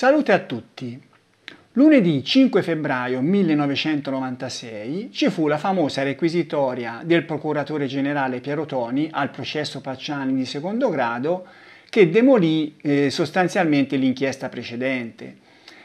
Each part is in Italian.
Salute a tutti! Lunedì 5 febbraio 1996 ci fu la famosa requisitoria del procuratore generale Piero Toni al processo Pacciani di secondo grado che demolì eh, sostanzialmente l'inchiesta precedente.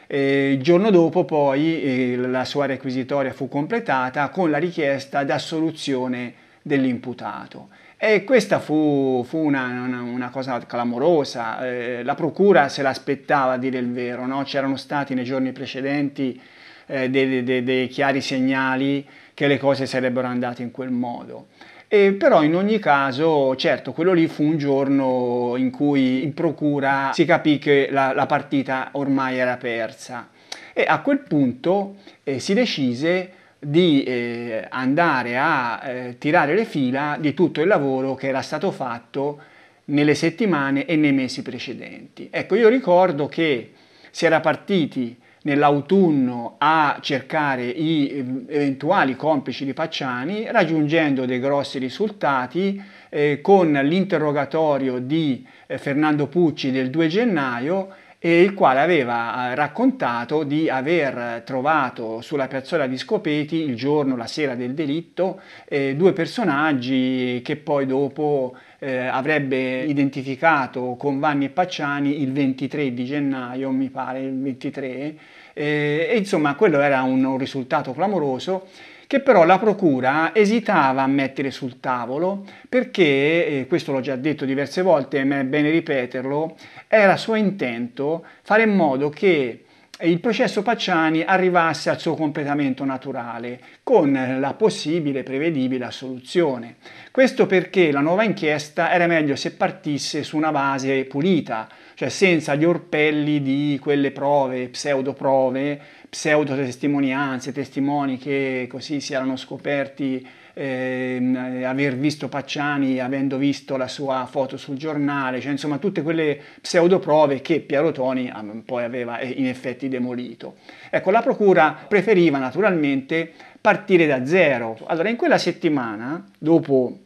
Eh, il giorno dopo poi eh, la sua requisitoria fu completata con la richiesta d'assoluzione dell'imputato e questa fu, fu una, una, una, cosa clamorosa, eh, la procura se l'aspettava a dire il vero, no? c'erano stati nei giorni precedenti eh, dei, dei, dei, chiari segnali che le cose sarebbero andate in quel modo. E però in ogni caso, certo, quello lì fu un giorno in cui in procura si capì che la, la partita ormai era persa e a quel punto eh, si decise di eh, andare a eh, tirare le fila di tutto il lavoro che era stato fatto nelle settimane e nei mesi precedenti. Ecco, io ricordo che si era partiti nell'autunno a cercare i eh, eventuali complici di Pacciani, raggiungendo dei grossi risultati eh, con l'interrogatorio di eh, Fernando Pucci del 2 gennaio il quale aveva eh, raccontato di aver trovato sulla piazzola di Scopeti il giorno, la sera del delitto, eh, due personaggi che poi dopo eh, avrebbe identificato con Vanni e Pacciani il 23 di gennaio, mi pare, il 23, eh, e insomma quello era un, un risultato clamoroso che però la Procura esitava a mettere sul tavolo perché, eh, questo l'ho già detto diverse volte, ma è bene ripeterlo, era suo intento fare in modo che il processo Pacciani arrivasse al suo completamento naturale, con la possibile prevedibile assoluzione. Questo perché la nuova inchiesta era meglio se partisse su una base pulita, cioè senza gli orpelli di quelle prove, pseudoprove, pseudotestimonianze, testimoni che così si erano scoperti Ehm, eh, aver visto Pacciani avendo visto la sua foto sul giornale, cioè insomma tutte quelle pseudoprove che Piero Toni ehm, poi aveva eh, in effetti demolito. Ecco, la procura preferiva naturalmente partire da zero. Allora in quella settimana, dopo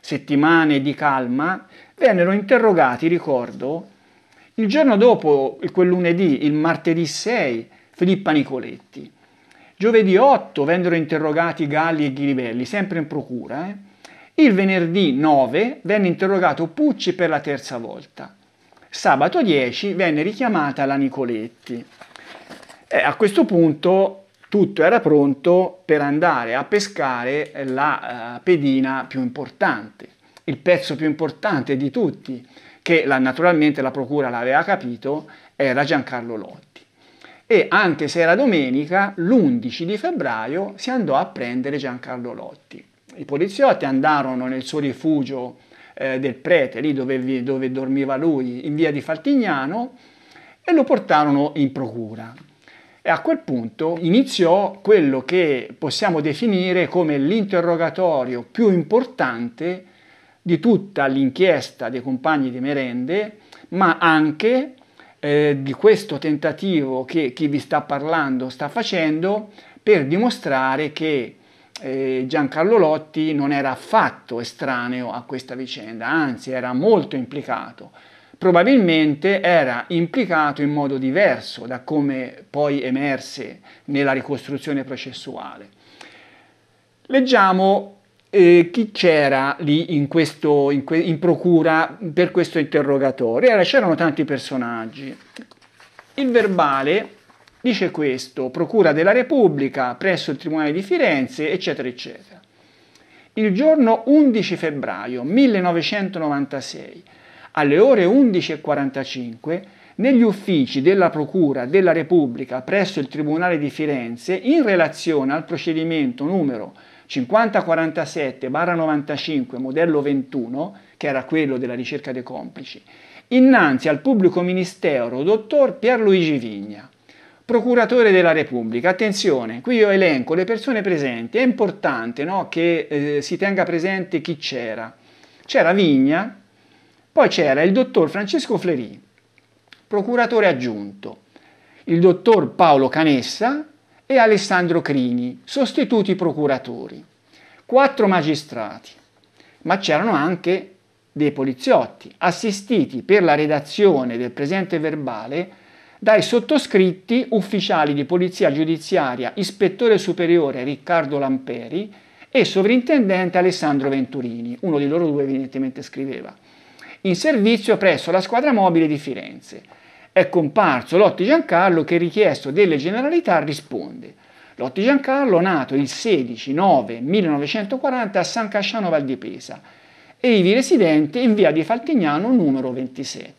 settimane di calma, vennero interrogati, ricordo, il giorno dopo, quel lunedì, il martedì 6, Filippa Nicoletti. Giovedì 8 vennero interrogati Galli e Ghiribelli, sempre in procura. Eh? Il venerdì 9 venne interrogato Pucci per la terza volta. Sabato 10 venne richiamata la Nicoletti. Eh, a questo punto tutto era pronto per andare a pescare la eh, pedina più importante, il pezzo più importante di tutti, che la, naturalmente la procura l'aveva capito, era Giancarlo Lodi e anche se era domenica, l'11 di febbraio si andò a prendere Giancarlo Lotti. I poliziotti andarono nel suo rifugio eh, del prete, lì dove, dove dormiva lui, in via di Faltignano, e lo portarono in procura. E a quel punto iniziò quello che possiamo definire come l'interrogatorio più importante di tutta l'inchiesta dei compagni di merende, ma anche eh, di questo tentativo che chi vi sta parlando sta facendo per dimostrare che eh, Giancarlo Lotti non era affatto estraneo a questa vicenda, anzi era molto implicato. Probabilmente era implicato in modo diverso da come poi emerse nella ricostruzione processuale. Leggiamo eh, chi c'era lì in, questo, in, que- in procura per questo interrogatorio. Allora, c'erano tanti personaggi. Il verbale dice questo, Procura della Repubblica presso il Tribunale di Firenze, eccetera, eccetera. Il giorno 11 febbraio 1996, alle ore 11.45, negli uffici della Procura della Repubblica presso il Tribunale di Firenze, in relazione al procedimento numero 5047-95 modello 21, che era quello della ricerca dei complici, innanzi al pubblico ministero dottor Pierluigi Vigna, procuratore della Repubblica. Attenzione, qui io elenco le persone presenti, è importante no, che eh, si tenga presente chi c'era. C'era Vigna, poi c'era il dottor Francesco Flery, procuratore aggiunto, il dottor Paolo Canessa, e Alessandro Crini, sostituti procuratori, quattro magistrati, ma c'erano anche dei poliziotti, assistiti per la redazione del presente verbale dai sottoscritti ufficiali di polizia giudiziaria, ispettore superiore Riccardo Lamperi e sovrintendente Alessandro Venturini, uno di loro due evidentemente scriveva, in servizio presso la squadra mobile di Firenze è comparso Lotti Giancarlo che richiesto delle generalità risponde. Lotti Giancarlo nato il 16-9-1940 a San Casciano Val di Pesa e ivi residente in via di Faltignano numero 27.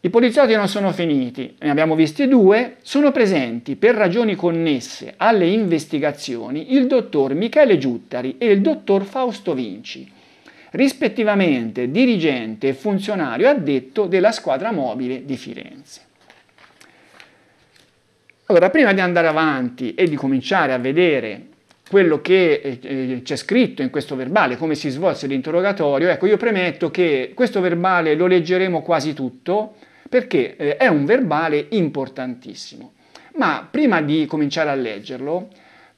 I poliziotti non sono finiti, ne abbiamo visti due, sono presenti per ragioni connesse alle investigazioni il dottor Michele Giuttari e il dottor Fausto Vinci rispettivamente dirigente e funzionario addetto della squadra mobile di Firenze. Allora, prima di andare avanti e di cominciare a vedere quello che eh, eh, c'è scritto in questo verbale, come si svolse l'interrogatorio, ecco io premetto che questo verbale lo leggeremo quasi tutto perché eh, è un verbale importantissimo. Ma prima di cominciare a leggerlo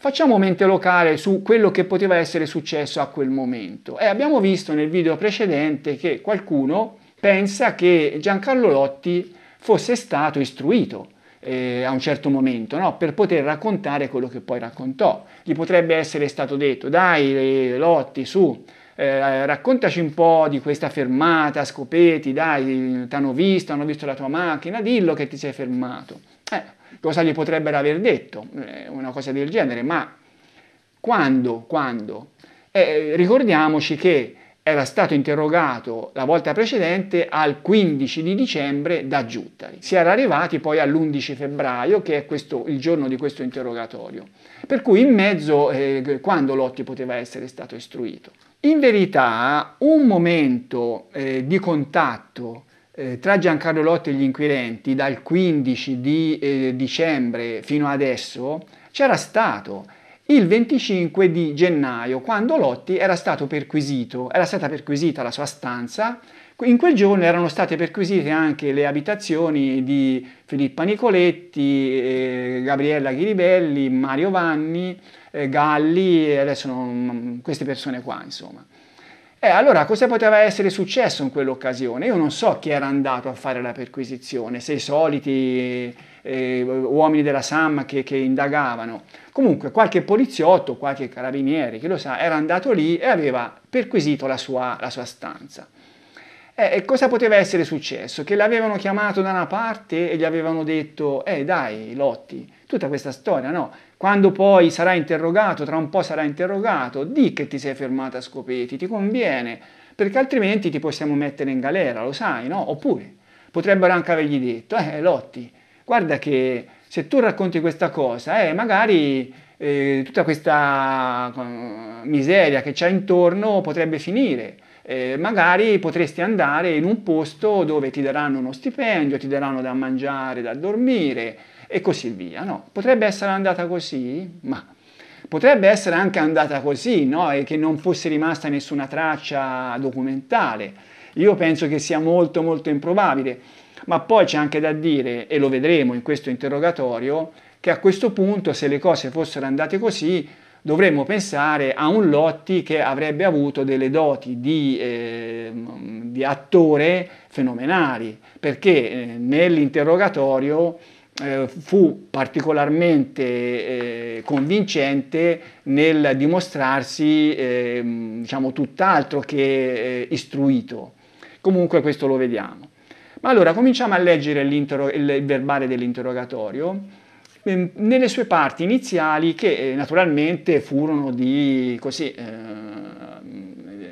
Facciamo mente locale su quello che poteva essere successo a quel momento. E abbiamo visto nel video precedente che qualcuno pensa che Giancarlo Lotti fosse stato istruito eh, a un certo momento no? per poter raccontare quello che poi raccontò. Gli potrebbe essere stato detto, dai eh, Lotti, su, eh, raccontaci un po' di questa fermata, scopeti, dai, eh, ti hanno visto, hanno visto la tua macchina, dillo che ti sei fermato. Eh, cosa gli potrebbero aver detto, eh, una cosa del genere, ma quando, quando? Eh, ricordiamoci che era stato interrogato la volta precedente al 15 di dicembre da Giuttari. Si era arrivati poi all'11 febbraio, che è questo, il giorno di questo interrogatorio. Per cui in mezzo eh, quando Lotti poteva essere stato istruito. In verità un momento eh, di contatto eh, tra Giancarlo Lotti e gli inquirenti, dal 15 di eh, dicembre fino adesso, c'era stato il 25 di gennaio, quando Lotti era stato perquisito, era stata perquisita la sua stanza. In quel giorno erano state perquisite anche le abitazioni di Filippa Nicoletti, eh, Gabriella Ghiribelli, Mario Vanni, eh, Galli, adesso non, queste persone qua, insomma eh, allora cosa poteva essere successo in quell'occasione? Io non so chi era andato a fare la perquisizione, se i soliti eh, uomini della SAM che, che, indagavano. Comunque qualche poliziotto, qualche carabiniere, che lo sa, era andato lì e aveva perquisito la sua, la sua stanza. Eh, e cosa poteva essere successo? Che l'avevano chiamato da una parte e gli avevano detto, eh dai Lotti, tutta questa storia, no? Quando poi sarà interrogato, tra un po' sarà interrogato, di che ti sei fermato a Scopeti, ti conviene, perché altrimenti ti possiamo mettere in galera, lo sai, no? Oppure potrebbero anche avergli detto, eh Lotti, guarda che se tu racconti questa cosa, eh, magari eh, tutta questa miseria che c'è intorno potrebbe finire. Eh, magari potresti andare in un posto dove ti daranno uno stipendio, ti daranno da mangiare, da dormire, e così via. No? Potrebbe essere andata così, ma potrebbe essere anche andata così, no? e che non fosse rimasta nessuna traccia documentale. Io penso che sia molto molto improbabile, ma poi c'è anche da dire, e lo vedremo in questo interrogatorio, che a questo punto se le cose fossero andate così dovremmo pensare a un Lotti che avrebbe avuto delle doti di, eh, di attore fenomenali, perché eh, nell'interrogatorio eh, fu particolarmente eh, convincente nel dimostrarsi eh, diciamo, tutt'altro che eh, istruito. Comunque questo lo vediamo. Ma allora cominciamo a leggere il verbale dell'interrogatorio ehm, nelle sue parti iniziali che eh, naturalmente furono di, così, eh,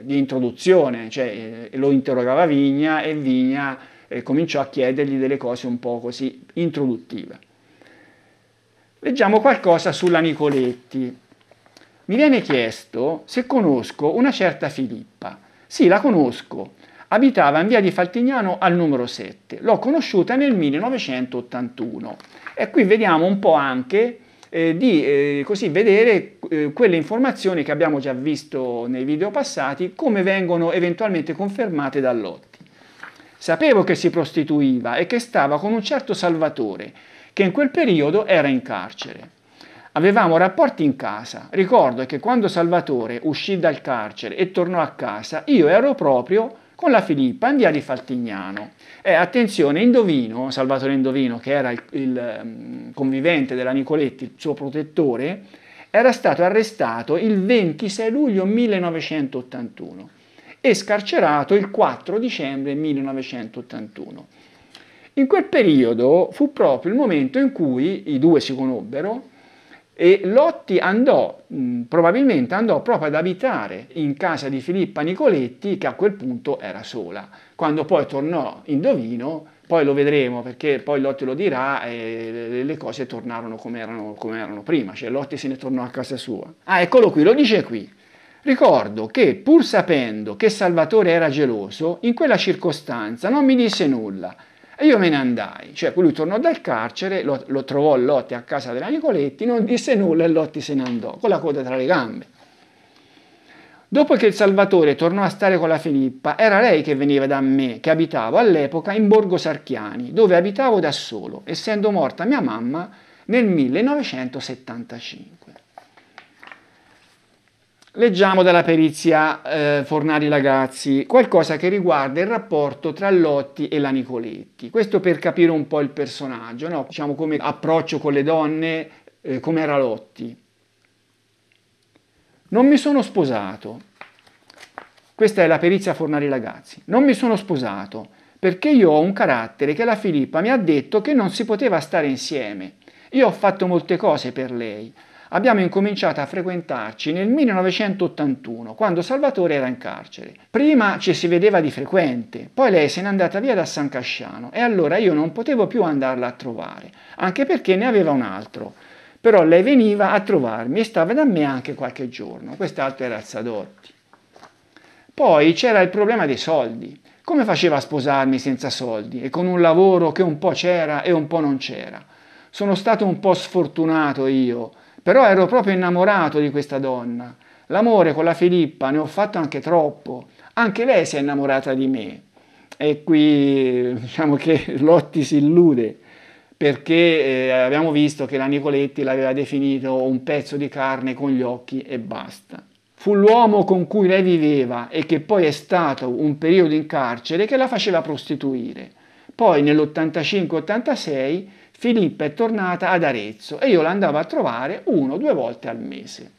di introduzione, cioè eh, lo interrogava Vigna e Vigna eh, cominciò a chiedergli delle cose un po' così introduttive. Leggiamo qualcosa sulla Nicoletti. Mi viene chiesto se conosco una certa Filippa. Sì, la conosco. Abitava in via di Faltignano al numero 7. L'ho conosciuta nel 1981. E qui vediamo un po' anche eh, di eh, così vedere eh, quelle informazioni che abbiamo già visto nei video passati, come vengono eventualmente confermate dall'otto. Sapevo che si prostituiva e che stava con un certo Salvatore, che in quel periodo era in carcere. Avevamo rapporti in casa. Ricordo che quando Salvatore uscì dal carcere e tornò a casa, io ero proprio con la Filippa in via di Faltignano. E attenzione, Indovino, Salvatore Indovino, che era il, il mm, convivente della Nicoletti, il suo protettore, era stato arrestato il 26 luglio 1981 e scarcerato il 4 dicembre 1981. In quel periodo fu proprio il momento in cui i due si conobbero e Lotti andò, probabilmente andò proprio ad abitare in casa di Filippa Nicoletti che a quel punto era sola. Quando poi tornò indovino, poi lo vedremo perché poi Lotti lo dirà, e le cose tornarono come erano, come erano prima, cioè Lotti se ne tornò a casa sua. Ah, eccolo qui, lo dice qui. Ricordo che, pur sapendo che Salvatore era geloso, in quella circostanza non mi disse nulla e io me ne andai. Cioè, lui tornò dal carcere, lo, lo trovò Lotti a casa della Nicoletti, non disse nulla e Lotti se ne andò con la coda tra le gambe. Dopo che il Salvatore tornò a stare con la Filippa, era lei che veniva da me, che abitavo all'epoca in Borgo Sarchiani, dove abitavo da solo, essendo morta mia mamma nel 1975. Leggiamo dalla perizia eh, Fornari Lagazzi qualcosa che riguarda il rapporto tra Lotti e la Nicoletti. Questo per capire un po' il personaggio, no? diciamo come approccio con le donne, eh, come era Lotti. Non mi sono sposato. Questa è la perizia Fornari Lagazzi. Non mi sono sposato perché io ho un carattere che la Filippa mi ha detto che non si poteva stare insieme. Io ho fatto molte cose per lei abbiamo incominciato a frequentarci nel 1981, quando Salvatore era in carcere. Prima ci si vedeva di frequente, poi lei se n'è andata via da San Casciano e allora io non potevo più andarla a trovare, anche perché ne aveva un altro. Però lei veniva a trovarmi e stava da me anche qualche giorno, quest'altro era Zadotti. Poi c'era il problema dei soldi. Come faceva a sposarmi senza soldi e con un lavoro che un po' c'era e un po' non c'era? Sono stato un po' sfortunato io però ero proprio innamorato di questa donna. L'amore con la Filippa ne ho fatto anche troppo. Anche lei si è innamorata di me. E qui diciamo che Lotti si illude perché eh, abbiamo visto che la Nicoletti l'aveva definito un pezzo di carne con gli occhi e basta. Fu l'uomo con cui lei viveva e che poi è stato un periodo in carcere che la faceva prostituire. Poi nell'85-86 Filippa è tornata ad Arezzo e io la andavo a trovare uno o due volte al mese.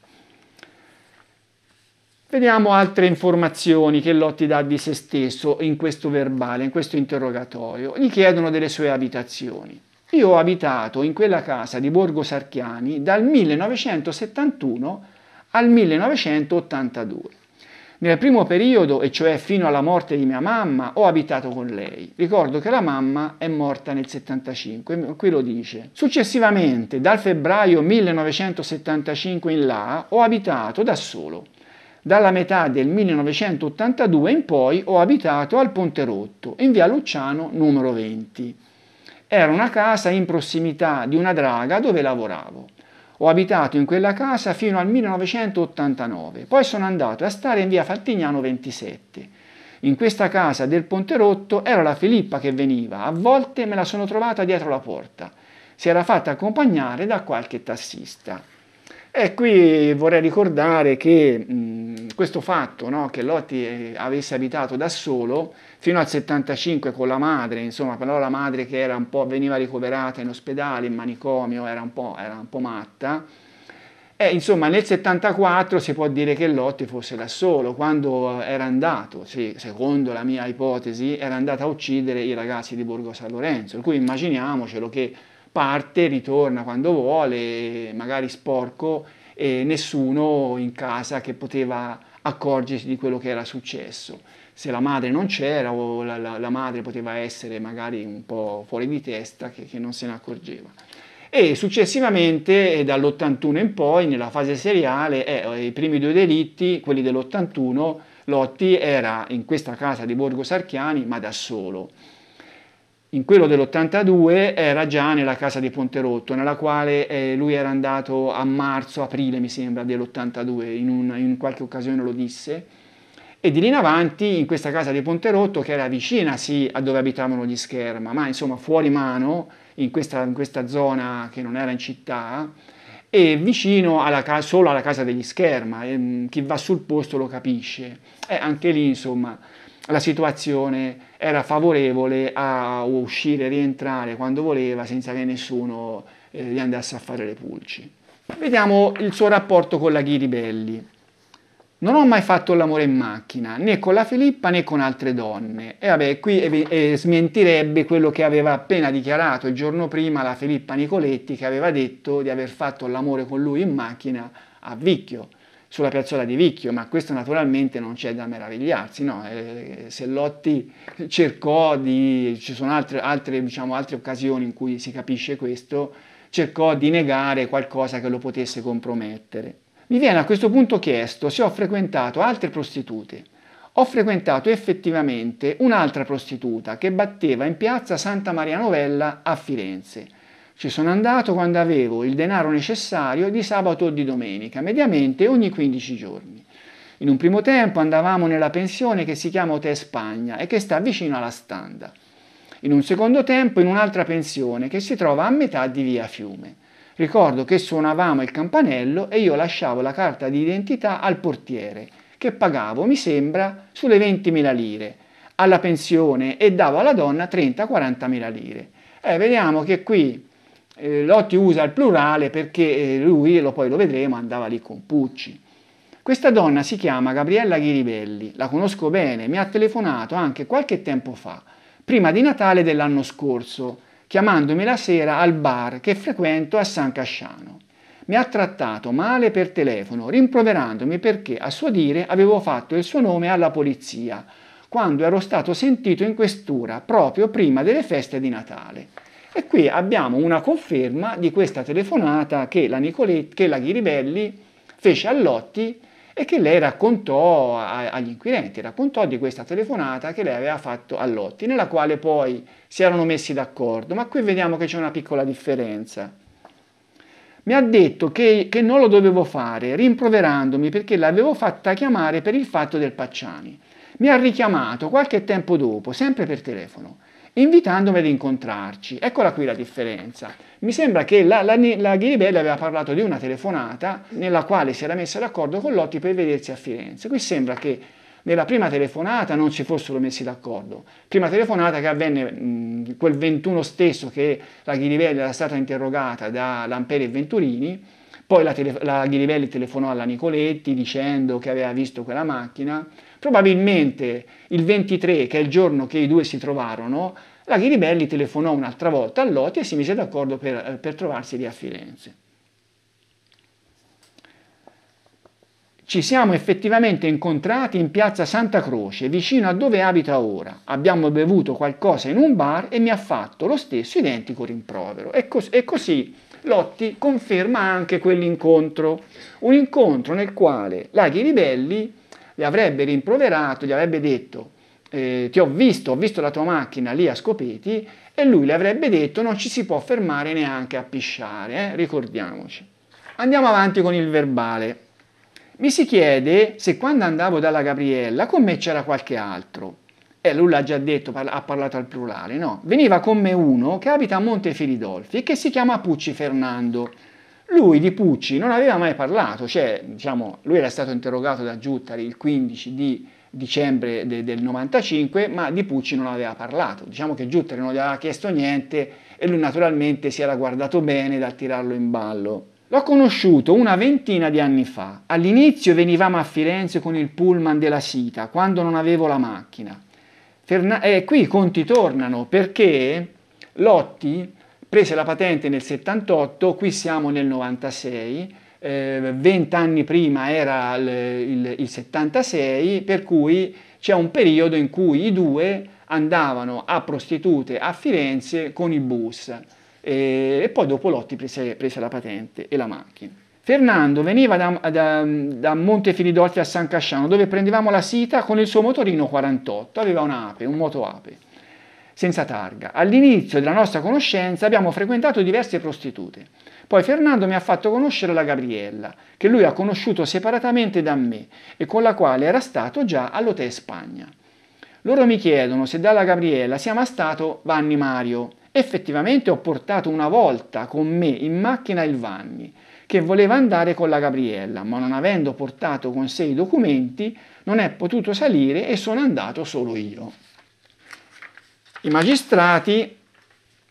Vediamo altre informazioni che Lotti dà di se stesso in questo verbale, in questo interrogatorio. Gli chiedono delle sue abitazioni. Io ho abitato in quella casa di Borgo Sarchiani dal 1971 al 1982. Nel primo periodo, e cioè fino alla morte di mia mamma, ho abitato con lei. Ricordo che la mamma è morta nel 75, qui lo dice. Successivamente, dal febbraio 1975 in là, ho abitato da solo. Dalla metà del 1982 in poi ho abitato al Ponte Rotto, in via Luciano numero 20. Era una casa in prossimità di una draga dove lavoravo ho abitato in quella casa fino al 1989, poi sono andato a stare in via Fattignano 27. In questa casa del Ponte Rotto era la Filippa che veniva, a volte me la sono trovata dietro la porta, si era fatta accompagnare da qualche tassista. E qui vorrei ricordare che mh, questo fatto no, che Lotti eh, avesse abitato da solo fino al 75 con la madre, insomma, però la madre che era un po', veniva ricoverata in ospedale, in manicomio, era un po', era un po matta. E, insomma, nel 74 si può dire che Lotti fosse da solo, quando eh, era andato, sì, secondo la mia ipotesi, era andato a uccidere i ragazzi di Borgo San Lorenzo, per cui immaginiamocelo che parte, ritorna quando vuole, magari sporco, e nessuno in casa che poteva accorgersi di quello che era successo se la madre non c'era o la, la, la madre poteva essere magari un po' fuori di testa che, che non se ne accorgeva. E successivamente, eh, dall'81 in poi, nella fase seriale, eh, i primi due delitti, quelli dell'81, Lotti era in questa casa di Borgo Sarchiani, ma da solo. In quello dell'82 era già nella casa di Ponterotto, nella quale eh, lui era andato a marzo, aprile mi sembra, dell'82, in, un, in qualche occasione lo disse, e di lì in avanti, in questa casa di Ponterotto, che era vicina sì a dove abitavano gli Scherma, ma insomma fuori mano, in questa, in questa zona che non era in città, e vicino alla solo alla casa degli Scherma, ehm, mm, chi va sul posto lo capisce. E anche lì, insomma, la situazione era favorevole a uscire, e rientrare quando voleva, senza che nessuno eh, gli andasse a fare le pulci. Vediamo il suo rapporto con la Ghiribelli. Non ho mai fatto l'amore in macchina, né con la Filippa né con altre donne. E vabbè, qui ev- eh, smentirebbe quello che aveva appena dichiarato il giorno prima la Filippa Nicoletti, che aveva detto di aver fatto l'amore con lui in macchina a Vicchio, sulla piazzola di Vicchio, ma questo naturalmente non c'è da meravigliarsi, no? Eh, eh se Lotti cercò di... ci sono altre, altre, diciamo, altre occasioni in cui si capisce questo, cercò di negare qualcosa che lo potesse compromettere. Mi viene a questo punto chiesto se ho frequentato altre prostitute. Ho frequentato effettivamente un'altra prostituta che batteva in piazza Santa Maria Novella a Firenze. Ci sono andato quando avevo il denaro necessario di sabato o di domenica, mediamente ogni 15 giorni. In un primo tempo andavamo nella pensione che si chiama Hotel Spagna e che sta vicino alla Standa. In un secondo tempo in un'altra pensione che si trova a metà di via Fiume. Ricordo che suonavamo il campanello e io lasciavo la carta di identità al portiere, che pagavo, mi sembra, sulle 20.000 lire, alla pensione e davo alla donna 30 40000 lire. Eh, vediamo che qui eh, Lotti usa il plurale perché eh, lui, lo, poi lo vedremo, andava lì con Pucci. Questa donna si chiama Gabriella Ghiribelli, la conosco bene, mi ha telefonato anche qualche tempo fa, prima di Natale dell'anno scorso, chiamandomi la sera al bar che frequento a San Casciano. Mi ha trattato male per telefono, rimproverandomi perché, a suo dire, avevo fatto il suo nome alla polizia, quando ero stato sentito in questura proprio prima delle feste di Natale. E qui abbiamo una conferma di questa telefonata che la, Nicolet- che la Ghiribelli fece a Lotti e che lei raccontò agli inquirenti, raccontò di questa telefonata che lei aveva fatto a Lotti, nella quale poi si erano messi d'accordo, ma qui vediamo che c'è una piccola differenza. Mi ha detto che, che non lo dovevo fare, rimproverandomi perché l'avevo fatta chiamare per il fatto del Pacciani. Mi ha richiamato qualche tempo dopo, sempre per telefono, invitandomi ad incontrarci. Eccola qui la differenza. Mi sembra che la, la, la Ghiribelli aveva parlato di una telefonata nella quale si era messa d'accordo con Lotti per vedersi a Firenze. Qui sembra che nella prima telefonata non si fossero messi d'accordo. Prima telefonata che avvenne mh, quel 21 stesso che la Ghiribelli era stata interrogata da Lamperi e Venturini, poi la, tele- la Ghiribelli telefonò alla Nicoletti dicendo che aveva visto quella macchina, Probabilmente il 23, che è il giorno che i due si trovarono, la Ghiribelli telefonò un'altra volta a Lotti e si mise d'accordo per, eh, per trovarsi lì a Firenze. Ci siamo effettivamente incontrati in piazza Santa Croce, vicino a dove abita ora. Abbiamo bevuto qualcosa in un bar e mi ha fatto lo stesso identico rimprovero. E, cos- e così Lotti conferma anche quell'incontro, un incontro nel quale la Ghiribelli gli avrebbe rimproverato, gli avrebbe detto eh, ti ho visto, ho visto la tua macchina lì a Scopeti e lui le avrebbe detto non ci si può fermare neanche a pisciare, eh? ricordiamoci. Andiamo avanti con il verbale. Mi si chiede se quando andavo dalla Gabriella con me c'era qualche altro. Eh, lui l'ha già detto, ha parlato al plurale, no? Veniva con me uno che abita a Monte Montefiridolfi e che si chiama Pucci Fernando lui di Pucci non aveva mai parlato, cioè, diciamo, lui era stato interrogato da Giuttari il 15 di dicembre de, del 95, ma di Pucci non aveva parlato. Diciamo che Giuttari non gli aveva chiesto niente e lui naturalmente si era guardato bene dal tirarlo in ballo. L'ho conosciuto una ventina di anni fa. All'inizio venivamo a Firenze con il pullman della Sita, quando non avevo la macchina. Ferna- eh, qui i conti tornano perché Lotti Prese la patente nel 78, qui siamo nel 96, eh, prima era il, il, il 76, per cui c'è un periodo in cui i due andavano a prostitute a Firenze con i bus e, e poi dopo Lotti prese, prese, la patente e la macchina. Fernando veniva da, da, da Montefilidolfi a San Casciano dove prendevamo la sita con il suo motorino 48, aveva un'ape, un moto ape senza targa. All'inizio della nostra conoscenza abbiamo frequentato diverse prostitute. Poi Fernando mi ha fatto conoscere la Gabriella, che lui ha conosciuto separatamente da me e con la quale era stato già all'Hotel Spagna. Loro mi chiedono se dalla Gabriella sia mai stato Vanni Mario. Effettivamente ho portato una volta con me in macchina il Vanni, che voleva andare con la Gabriella, ma non avendo portato con sé i documenti non è potuto salire e sono andato solo io. I magistrati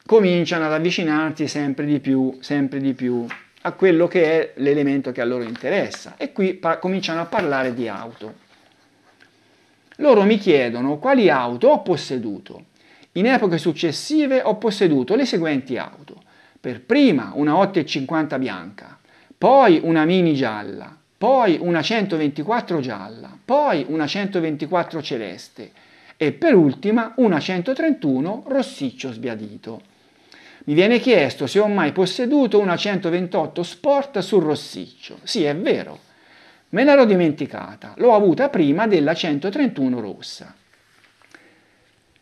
cominciano ad avvicinarsi sempre di più, sempre di più a quello che è l'elemento che a loro interessa e qui cominciano a parlare di auto. Loro mi chiedono quali auto ho posseduto. In epoche successive ho posseduto le seguenti auto. Per prima una 850 bianca, poi una mini gialla, poi una 124 gialla, poi una 124 celeste, e per ultima una 131 rossiccio sbiadito. Mi viene chiesto se ho mai posseduto una 128 Sport sul rossiccio. Sì, è vero. Me l'ero dimenticata, l'ho avuta prima della 131 rossa.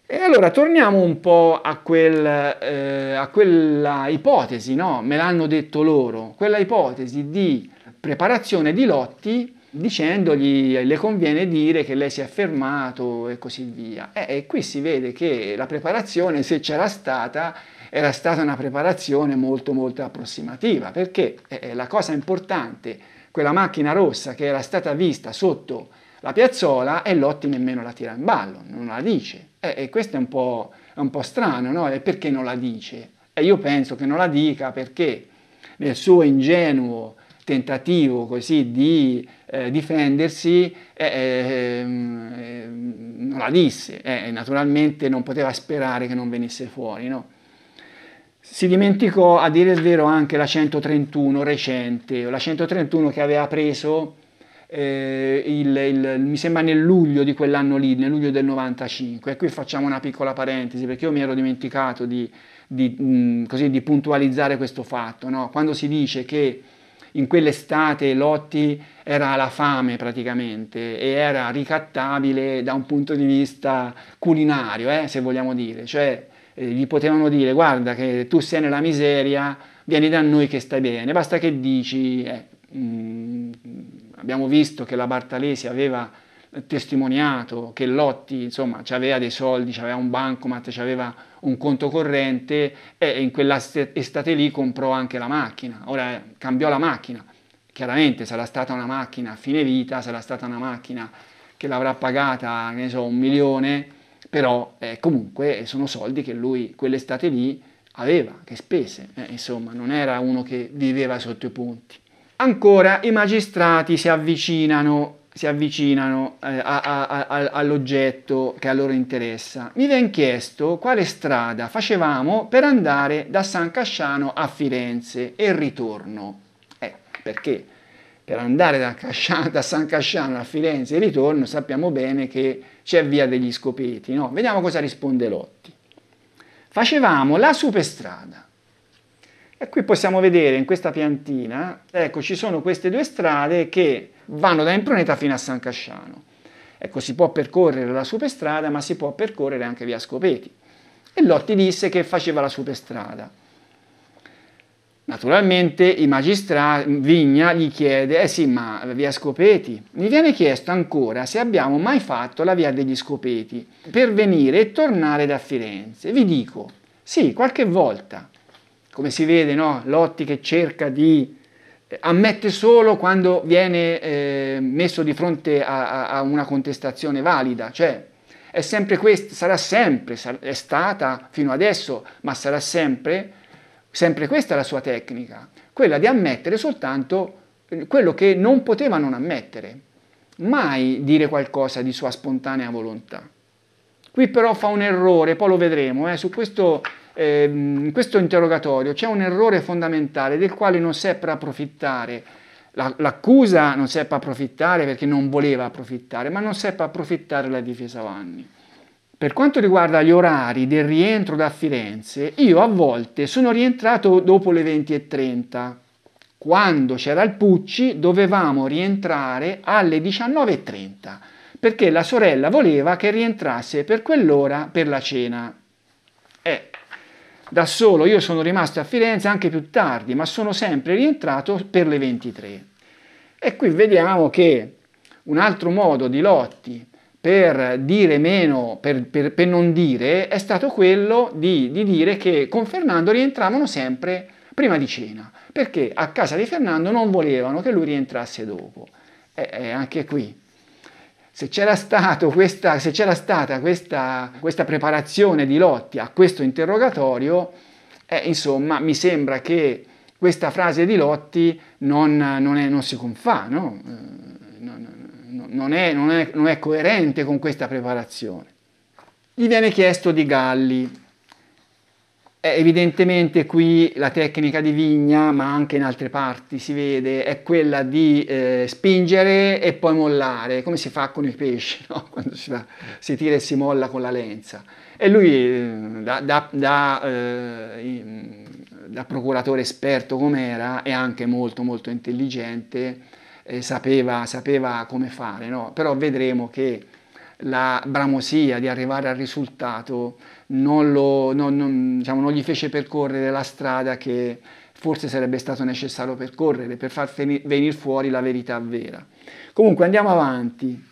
E allora torniamo un po' a, quel, eh, a quella ipotesi, no? me l'hanno detto loro, quella ipotesi di preparazione di lotti dicendogli le conviene dire che lei si è fermato e così via. Eh, e qui si vede che la preparazione, se c'era stata, era stata una preparazione molto molto approssimativa, perché eh, eh, la cosa importante, quella macchina rossa che era stata vista sotto la piazzola e Lotti nemmeno la tira in ballo, non la dice. Eh, e questo è un po', è un po strano, no? E perché non la dice? E io penso che non la dica perché nel suo ingenuo tentativo così di eh, difendersi, eh, ehm, eh, non la disse, eh, naturalmente non poteva sperare che non venisse fuori. No? Si dimenticò, a dire il vero, anche la 131 recente, la 131 che aveva preso, eh, il, il, mi sembra nel luglio di quell'anno lì, nel luglio del 95. E qui facciamo una piccola parentesi, perché io mi ero dimenticato di, di, mh, così, di puntualizzare questo fatto. No? Quando si dice che in quell'estate Lotti era alla fame praticamente e era ricattabile da un punto di vista culinario, eh, se vogliamo dire, cioè eh, gli potevano dire guarda che tu sei nella miseria, vieni da noi che stai bene, basta che dici, eh, mh, mm, abbiamo visto che la Bartalesi aveva testimoniato che Lotti insomma aveva dei soldi, aveva un bancomat, aveva un conto corrente e in quell'estate lì comprò anche la macchina, ora eh, cambiò la macchina, chiaramente sarà stata una macchina a fine vita, sarà stata una macchina che l'avrà pagata, ne so, un milione, però eh, comunque eh, sono soldi che lui quell'estate lì aveva, che spese, eh, insomma, non era uno che viveva sotto i ponti. Ancora i magistrati si avvicinano si avvicinano eh, a, a, a, all'oggetto che a loro interessa. Mi viene chiesto quale strada facevamo per andare da San Casciano a Firenze e ritorno. Eh, perché per andare da, Casciano, da San Casciano a Firenze e ritorno sappiamo bene che c'è via degli scopeti. No? Vediamo cosa risponde Lotti. Facevamo la superstrada. E qui possiamo vedere in questa piantina, ecco, ci sono queste due strade che vanno da Improneta fino a San Casciano. Ecco, si può percorrere la superstrada, ma si può percorrere anche via Scopeti. E Lotti disse che faceva la superstrada. Naturalmente i magistrati, Vigna gli chiede, eh sì, ma via Scopeti? Mi viene chiesto ancora se abbiamo mai fatto la via degli Scopeti per venire e tornare da Firenze. Vi dico, sì, qualche volta. Come si vede, no? Lotti che cerca di ammette solo quando viene eh, messo di fronte a, a, una contestazione valida, cioè è sempre questa, sarà sempre, è stata fino adesso, ma sarà sempre, sempre questa la sua tecnica, quella di ammettere soltanto eh, quello che non poteva non ammettere, mai dire qualcosa di sua spontanea volontà. Qui però fa un errore, poi lo vedremo, eh, su questo Ehm, in questo interrogatorio c'è un errore fondamentale del quale non seppe approfittare. l'accusa non seppe approfittare perché non voleva approfittare, ma non seppe approfittare la difesa Vanni. Per quanto riguarda gli orari del rientro da Firenze, io a volte sono rientrato dopo le 20.30. Quando c'era il Pucci dovevamo rientrare alle 19.30 perché la sorella voleva che rientrasse per quell'ora per la cena. Eh, da solo, io sono rimasto a Firenze anche più tardi, ma sono sempre rientrato per le 23. E qui vediamo che un altro modo di Lotti per dire meno, per, per, per non dire, è stato quello di, di dire che con Fernando rientravano sempre prima di cena, perché a casa di Fernando non volevano che lui rientrasse dopo. E, e anche qui se c'era, questa, se c'era, stata questa, questa preparazione di Lotti a questo interrogatorio, eh, insomma, mi sembra che questa frase di Lotti non, non, è, non si confà, no? Eh, non, è, è, non, è, coerente con questa preparazione. Gli viene chiesto di Galli, eh, evidentemente qui la tecnica di Vigna, ma anche in altre parti si vede, è quella di eh, spingere e poi mollare, come si fa con i pesci, no? quando si, fa, si, tira e si molla con la lenza. E lui, eh, da, da, da, eh, da, procuratore esperto com'era, e anche molto molto intelligente, sapeva, sapeva, come fare, no? però vedremo che la bramosia di arrivare al risultato non, lo, non, non, diciamo, non gli fece percorrere la strada che forse sarebbe stato necessario percorrere per far venire fuori la verità vera. Comunque andiamo avanti.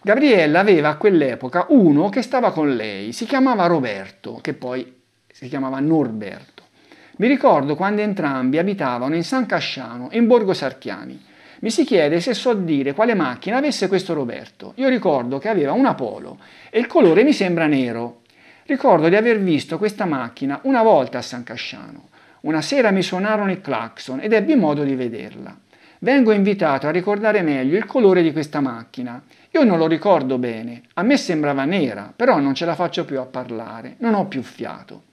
Gabriella aveva a quell'epoca uno che stava con lei, si chiamava Roberto, che poi si chiamava Norberto. Mi ricordo quando entrambi abitavano in San Casciano, in Borgo Sarchiani. Mi si chiede se so dire quale macchina avesse questo Roberto. Io ricordo che aveva una Polo e il colore mi sembra nero. Ricordo di aver visto questa macchina una volta a San Casciano. Una sera mi suonarono i clacson ed ebbi modo di vederla. Vengo invitato a ricordare meglio il colore di questa macchina. Io non lo ricordo bene, a me sembrava nera, però non ce la faccio più a parlare, non ho più fiato.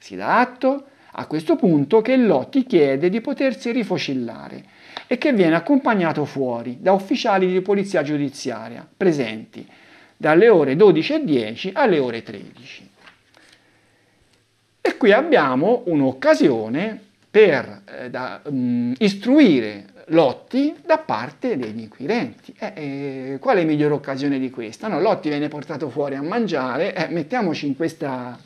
Si dà atto a questo punto che Lotti chiede di potersi rifocillare e che viene accompagnato fuori da ufficiali di polizia giudiziaria presenti dalle ore 12.10 alle ore 13. E qui abbiamo un'occasione per eh, da, um, istruire Lotti da parte degli inquirenti. Eh, eh, qual è la migliore occasione di questa? No, Lotti viene portato fuori a mangiare, eh, mettiamoci in questa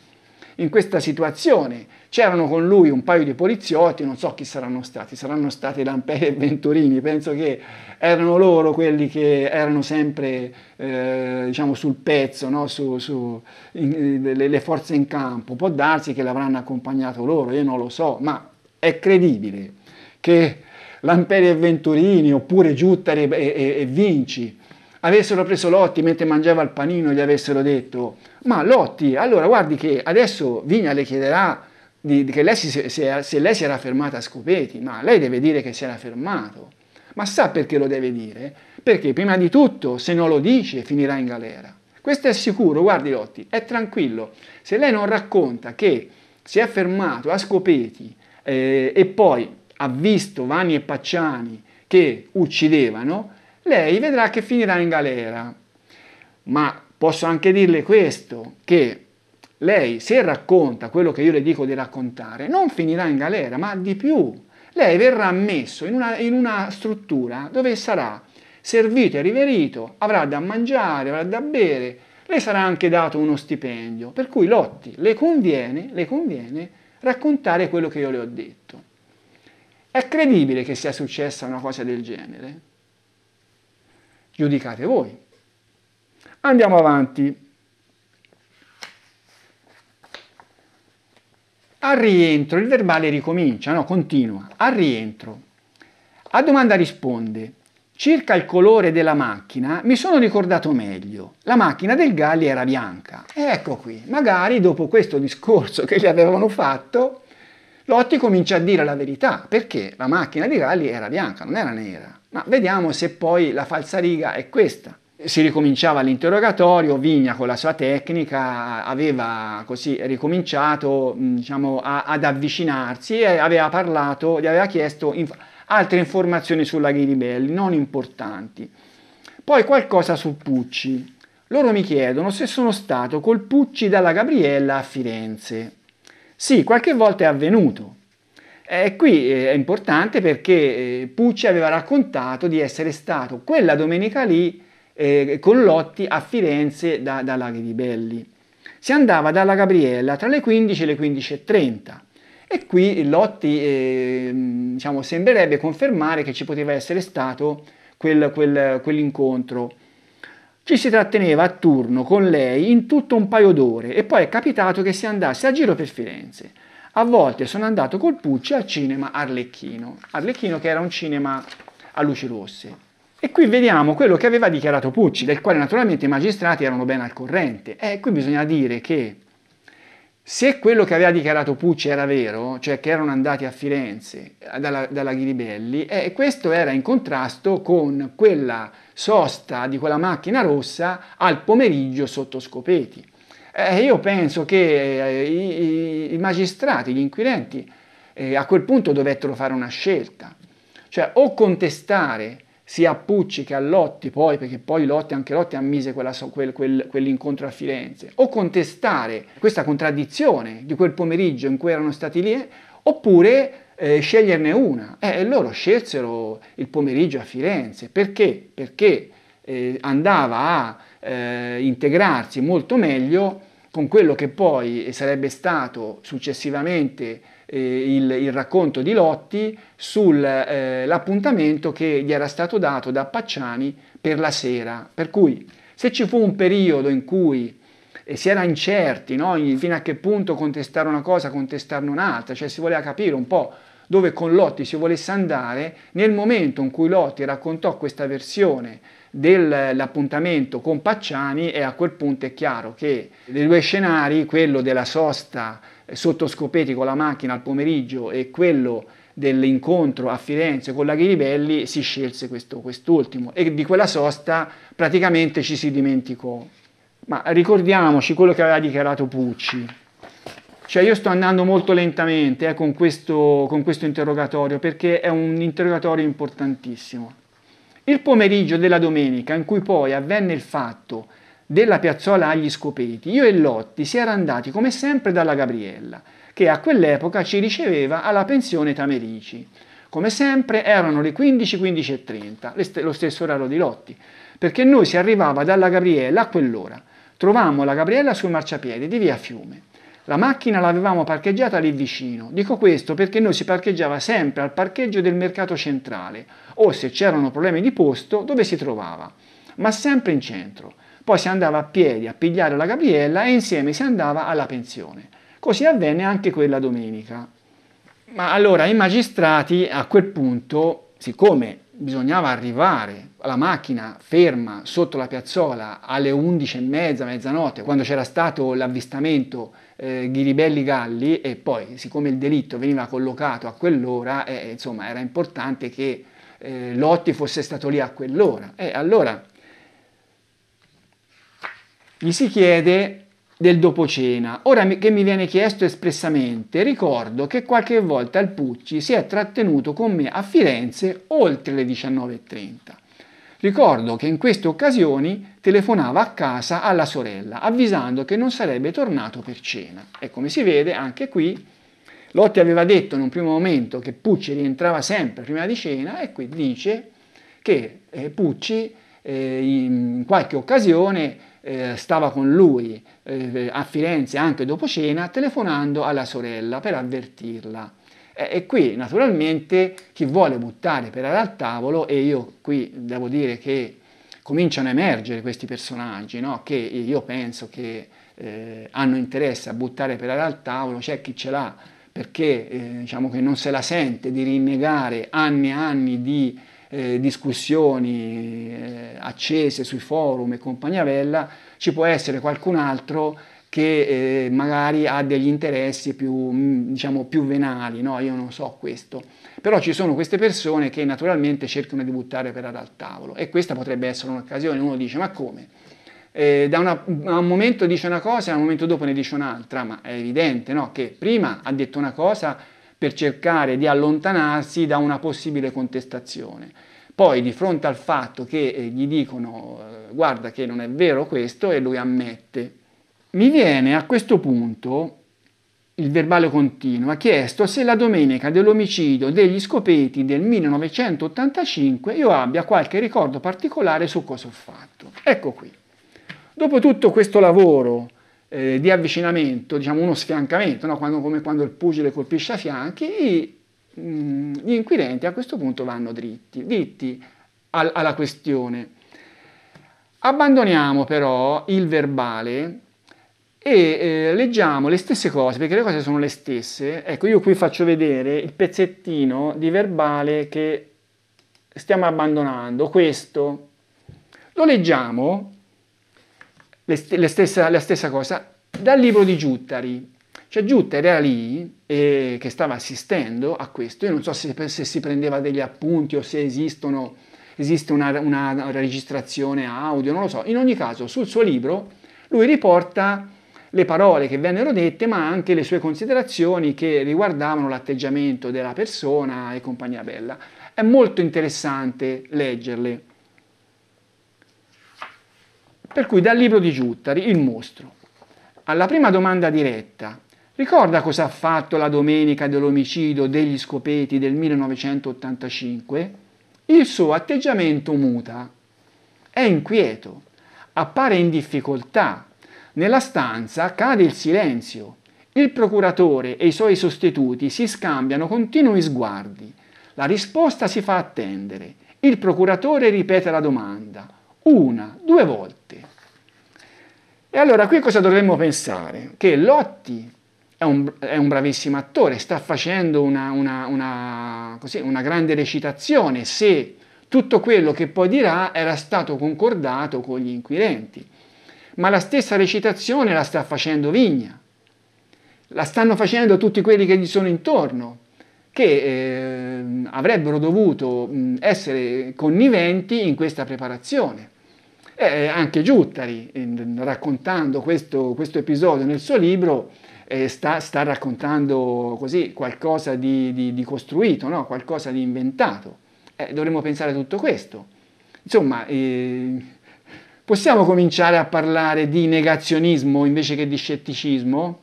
in questa situazione. C'erano con lui un paio di poliziotti, non so chi saranno stati, saranno stati Lampere e Venturini, penso che erano loro quelli che erano sempre eh, diciamo sul pezzo, no? su, su in, le, le forze in campo. Può darsi che l'avranno accompagnato loro, io non lo so, ma è credibile che Lampere e Venturini oppure Giuttari e, e, e Vinci avessero preso Lotti mentre mangiava il panino gli avessero detto ma Lotti, allora guardi che adesso Vigna le chiederà di, che lei si, se, se lei si era fermata a Scopeti, ma lei deve dire che si era fermato. Ma sa perché lo deve dire? Perché prima di tutto, se non lo dice, finirà in galera. Questo è sicuro, guardi Lotti, è tranquillo. Se lei non racconta che si è fermato a Scopeti eh, e poi ha visto Vani e Pacciani che uccidevano, lei vedrà che finirà in galera. Ma posso anche dirle questo, che lei se racconta quello che io le dico di raccontare, non finirà in galera, ma di più. Lei verrà messo in una, in una struttura dove sarà servito e riverito, avrà da mangiare, avrà da bere, le sarà anche dato uno stipendio. Per cui Lotti, le conviene, le conviene raccontare quello che io le ho detto. È credibile che sia successa una cosa del genere? giudicate voi. Andiamo avanti. Al rientro il verbale ricomincia, no, continua. Al rientro. A domanda risponde, circa il colore della macchina mi sono ricordato meglio. La macchina del Galli era bianca. E ecco qui, magari dopo questo discorso che gli avevano fatto, Lotti comincia a dire la verità, perché la macchina di Galli era bianca, non era nera. Ma vediamo se poi la falsariga è questa. Si ricominciava l'interrogatorio, Vigna con la sua tecnica aveva così ricominciato diciamo, a, ad avvicinarsi e aveva parlato, gli aveva chiesto inf- altre informazioni sulla Ghiribelli, non importanti. Poi qualcosa su Pucci. Loro mi chiedono se sono stato col Pucci dalla Gabriella a Firenze. Sì, qualche volta è avvenuto. E eh, qui eh, è importante perché eh, Pucci aveva raccontato di essere stato quella domenica lì eh, con Lotti a Firenze da, da Laghi di Belli. Si andava dalla Gabriella tra le 15 e le 15.30 e qui Lotti eh, diciamo, sembrerebbe confermare che ci poteva essere stato quel, quel, quell'incontro. Ci si tratteneva a turno con lei in tutto un paio d'ore e poi è capitato che si andasse a giro per Firenze a volte sono andato col Pucci al cinema Arlecchino. Arlecchino che era un cinema a luci rosse. E qui vediamo quello che aveva dichiarato Pucci, del quale naturalmente i magistrati erano ben al corrente. E qui bisogna dire che se quello che aveva dichiarato Pucci era vero, cioè che erano andati a Firenze dalla, dalla Ghiribelli, eh, questo era in contrasto con quella sosta di quella macchina rossa al pomeriggio sotto Scopeti. Eh, io penso che eh, i, i magistrati, gli inquirenti, eh, a quel punto dovettero fare una scelta, cioè o contestare sia a Pucci che a Lotti, poi, perché poi Lotti, anche Lotti ammise quella, quel, quel, quell'incontro a Firenze, o contestare questa contraddizione di quel pomeriggio in cui erano stati lì, oppure eh, sceglierne una. Eh, e loro scelsero il pomeriggio a Firenze, perché? Perché eh, andava a eh, integrarsi molto meglio con quello che poi sarebbe stato successivamente eh, il, il, racconto di Lotti sull'appuntamento eh, che gli era stato dato da Pacciani per la sera. Per cui se ci fu un periodo in cui eh, si era incerti no? fino a che punto contestare una cosa, contestarne un'altra, cioè si voleva capire un po' dove con Lotti si volesse andare, nel momento in cui Lotti raccontò questa versione dell'appuntamento con Pacciani e a quel punto è chiaro che i due scenari, quello della sosta eh, sotto Scopeti con la macchina al pomeriggio e quello dell'incontro a Firenze con la Ghiribelli, si scelse questo, quest'ultimo e di quella sosta praticamente ci si dimenticò. Ma ricordiamoci quello che aveva dichiarato Pucci. Cioè io sto andando molto lentamente eh, con, questo, con questo interrogatorio perché è un interrogatorio importantissimo. Il pomeriggio della domenica, in cui poi avvenne il fatto della piazzola agli scopeti, io e Lotti si era andati come sempre dalla Gabriella, che a quell'epoca ci riceveva alla pensione Tamerici. Come sempre erano le 15, e 30, lo stesso orario di Lotti, perché noi si arrivava dalla Gabriella a quell'ora. Trovammo la Gabriella sul marciapiede di via Fiume. La macchina l'avevamo parcheggiata lì vicino. Dico questo perché noi si parcheggiava sempre al parcheggio del mercato centrale o se c'erano problemi di posto dove si trovava, ma sempre in centro. Poi si andava a piedi a pigliare la Gabriella e insieme si andava alla pensione. Così avvenne anche quella domenica. Ma allora i magistrati a quel punto, siccome bisognava arrivare la macchina ferma sotto la piazzola alle 11.30, mezzanotte, quando c'era stato l'avvistamento eh, Ghiribelli Galli e poi siccome il delitto veniva collocato a quell'ora, eh, insomma era importante che eh, Lotti fosse stato lì a quell'ora. E allora gli si chiede del dopo cena. Ora che mi viene chiesto espressamente, ricordo che qualche volta il Pucci si è trattenuto con me a Firenze oltre le 19.30. Ricordo che in queste occasioni telefonava a casa alla sorella avvisando che non sarebbe tornato per cena. E come si vede anche qui Lotti aveva detto in un primo momento che Pucci rientrava sempre prima di cena e qui dice che eh, Pucci eh, in qualche occasione eh, stava con lui a Firenze anche dopo cena telefonando alla sorella per avvertirla e qui naturalmente chi vuole buttare pedale al tavolo, e io qui devo dire che cominciano a emergere questi personaggi, no? che io penso che eh, hanno interesse a buttare pedale al tavolo, c'è chi ce l'ha perché eh, diciamo che non se la sente di rinnegare anni e anni di eh, discussioni eh, accese sui forum e compagnia bella, ci può essere qualcun altro che eh, magari ha degli interessi più, mm, diciamo, più venali, no? io non so questo. Però ci sono queste persone che naturalmente cercano di buttare per ad al tavolo e questa potrebbe essere un'occasione, uno dice ma come? Eh, da, una, da, un momento dice una cosa e a un momento dopo ne dice un'altra, ma è evidente no? che prima ha detto una cosa per cercare di allontanarsi da una possibile contestazione. Poi di fronte al fatto che eh, gli dicono guarda che non è vero questo e lui ammette mi viene a questo punto il verbale continua, chiesto se la domenica dell'omicidio degli scopeti del 1985 io abbia qualche ricordo particolare su cosa ho fatto. Ecco qui. Dopo tutto questo lavoro eh, di avvicinamento, diciamo uno sfiancamento, no? quando, come quando il pugile colpisce a fianchi, i, mh, mm, gli inquirenti a questo punto vanno dritti, dritti al, alla questione. Abbandoniamo però il verbale e eh, leggiamo le stesse cose perché le cose sono le stesse. Ecco, io qui faccio vedere il pezzettino di verbale che stiamo abbandonando, questo. Lo leggiamo, le st- le stessa, la stessa cosa, dal libro di Giuttari. Cioè Giuttari era lì e eh, che stava assistendo a questo, io non so se, se si prendeva degli appunti o se esistono, esiste una, una registrazione audio, non lo so. In ogni caso sul suo libro lui riporta le parole che vennero dette, ma anche le sue considerazioni che riguardavano l'atteggiamento della persona e compagnia bella. È molto interessante leggerle. Per cui dal libro di Giuttari, Il mostro. Alla prima domanda diretta, ricorda cosa ha fatto la domenica dell'omicidio degli scopeti del 1985? Il suo atteggiamento muta, è inquieto, appare in difficoltà, nella stanza cade il silenzio. Il procuratore e i suoi sostituti si scambiano continui sguardi. La risposta si fa attendere. Il procuratore ripete la domanda. Una, due volte. E allora qui cosa dovremmo pensare? Che Lotti è un, è un bravissimo attore, sta facendo una, una, una, così, una grande recitazione se tutto quello che poi dirà era stato concordato con gli inquirenti ma la stessa recitazione la sta facendo Vigna. La stanno facendo tutti quelli che gli sono intorno, che eh, avrebbero dovuto mh, essere conniventi in questa preparazione. Eh, anche Giuttari, in, raccontando questo, questo, episodio nel suo libro, eh, sta, sta, raccontando così qualcosa di, di, di costruito, no? qualcosa di inventato. Eh, dovremmo pensare a tutto questo. Insomma, eh, Possiamo cominciare a parlare di negazionismo invece che di scetticismo?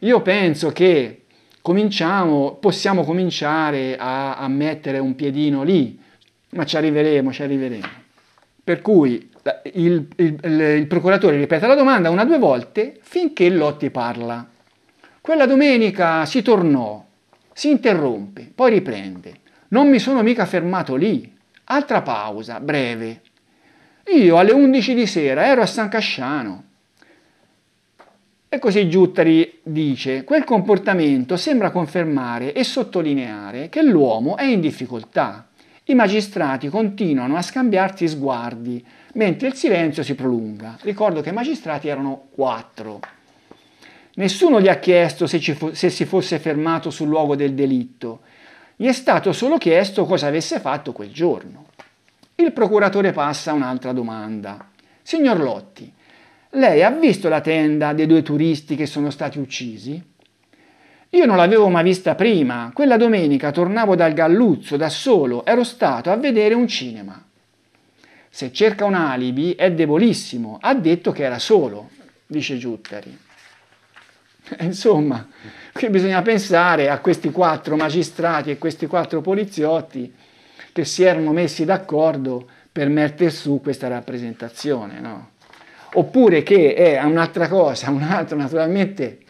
Io penso che cominciamo, possiamo cominciare a, a mettere un piedino lì, ma ci arriveremo, ci arriveremo. Per cui il, il, il, procuratore ripete la domanda una o due volte finché Lotti parla. Quella domenica si tornò, si interrompe, poi riprende. Non mi sono mica fermato lì. Altra pausa, breve. Io alle 11 di sera ero a San Casciano. E così Giuttari dice, quel comportamento sembra confermare e sottolineare che l'uomo è in difficoltà. I magistrati continuano a scambiarsi sguardi, mentre il silenzio si prolunga. Ricordo che i magistrati erano quattro. Nessuno gli ha chiesto se, fo- se si fosse fermato sul luogo del delitto, gli è stato solo chiesto cosa avesse fatto quel giorno. Il procuratore passa un'altra domanda. Signor Lotti, lei ha visto la tenda dei due turisti che sono stati uccisi? Io non l'avevo mai vista prima. Quella domenica tornavo dal Galluzzo da solo, ero stato a vedere un cinema. Se cerca un alibi è debolissimo, ha detto che era solo, dice Giuttari. Insomma, qui bisogna pensare a questi quattro magistrati e questi quattro poliziotti che si erano messi d'accordo per mettere su questa rappresentazione, no? Oppure che è un'altra cosa, un'altra naturalmente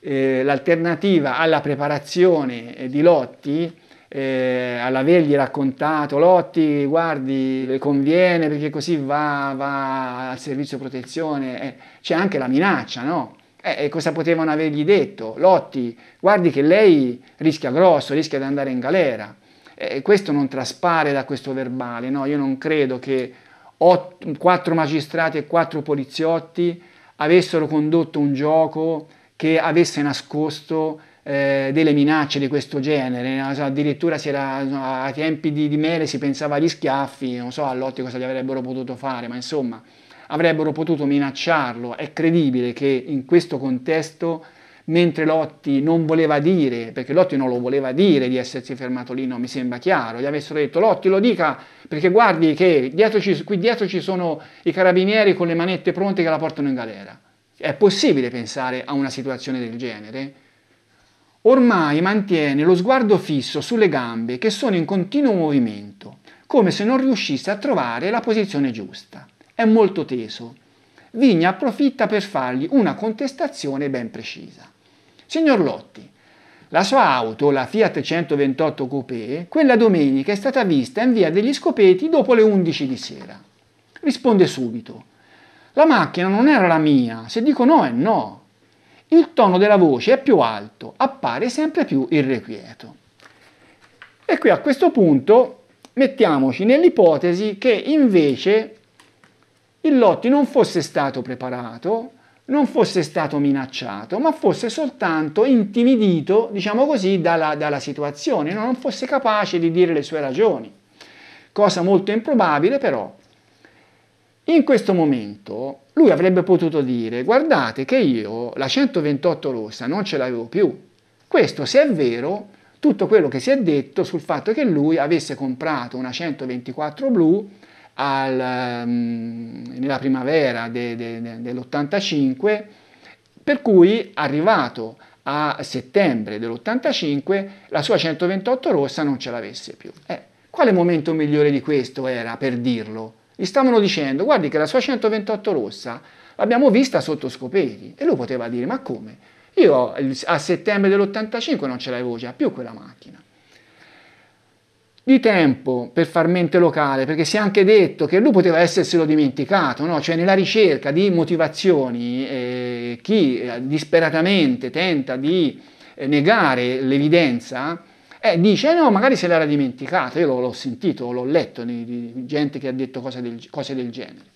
eh, l'alternativa alla preparazione eh, di Lotti, eh, all'avergli raccontato Lotti, guardi, conviene perché così va, va al servizio protezione, eh, c'è anche la minaccia, no? Eh, cosa potevano avergli detto? Lotti, guardi che lei rischia grosso, rischia di andare in galera eh, questo non traspare da questo verbale, no? io non credo che ot- quattro magistrati e quattro poliziotti avessero condotto un gioco che avesse nascosto eh, delle minacce di questo genere, so, addirittura era, so, ai tempi di, di Mele si pensava agli schiaffi, non so all'otti cosa gli avrebbero potuto fare, ma insomma avrebbero potuto minacciarlo, è credibile che in questo contesto mentre Lotti non voleva dire, perché Lotti non lo voleva dire di essersi fermato lì, non mi sembra chiaro, gli avessero detto Lotti lo dica perché guardi che dietro ci, qui dietro ci sono i carabinieri con le manette pronte che la portano in galera. È possibile pensare a una situazione del genere? Ormai mantiene lo sguardo fisso sulle gambe che sono in continuo movimento, come se non riuscisse a trovare la posizione giusta. È molto teso. Vigna approfitta per fargli una contestazione ben precisa. Signor Lotti, la sua auto, la Fiat 128 Coupé, quella domenica è stata vista in via degli Scopeti dopo le 11 di sera. Risponde subito. La macchina non era la mia, se dico no è no. Il tono della voce è più alto, appare sempre più irrequieto. E qui a questo punto mettiamoci nell'ipotesi che invece il Lotti non fosse stato preparato, non fosse stato minacciato, ma fosse soltanto intimidito, diciamo così, dalla, dalla situazione, non fosse capace di dire le sue ragioni. Cosa molto improbabile però. In questo momento lui avrebbe potuto dire guardate che io la 128 rossa non ce l'avevo più. Questo se è vero, tutto quello che si è detto sul fatto che lui avesse comprato una 124 blu al, um, nella primavera de, de, de, dell'85, per cui arrivato a settembre dell'85 la sua 128 rossa non ce l'avesse più. Eh, quale momento migliore di questo era per dirlo? Gli stavano dicendo, guardi che la sua 128 rossa l'abbiamo vista sotto scoperti e lui poteva dire, ma come? Io a settembre dell'85 non ce l'avevo già più quella macchina di tempo per far mente locale, perché si è anche detto che lui poteva esserselo dimenticato, no? cioè nella ricerca di motivazioni eh, chi eh, disperatamente tenta di eh, negare l'evidenza eh, dice eh, no, magari se l'era dimenticato, io l'ho sentito, l'ho letto di, di, gente che ha detto cose del, cose del genere.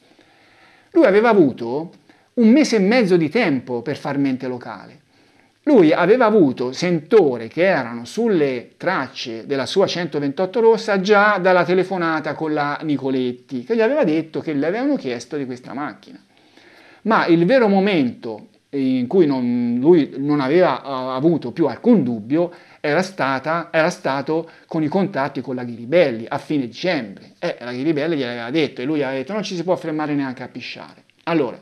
Lui aveva avuto un mese e mezzo di tempo per far mente locale lui aveva avuto sentore che erano sulle tracce della sua 128 rossa già dalla telefonata con la Nicoletti, che gli aveva detto che le avevano chiesto di questa macchina. Ma il vero momento in cui non, lui non aveva eh, avuto più alcun dubbio era, stata, era, stato con i contatti con la Ghiribelli a fine dicembre. Eh, la Ghiribelli gli aveva detto e lui aveva detto non ci si può fermare neanche a pisciare. Allora,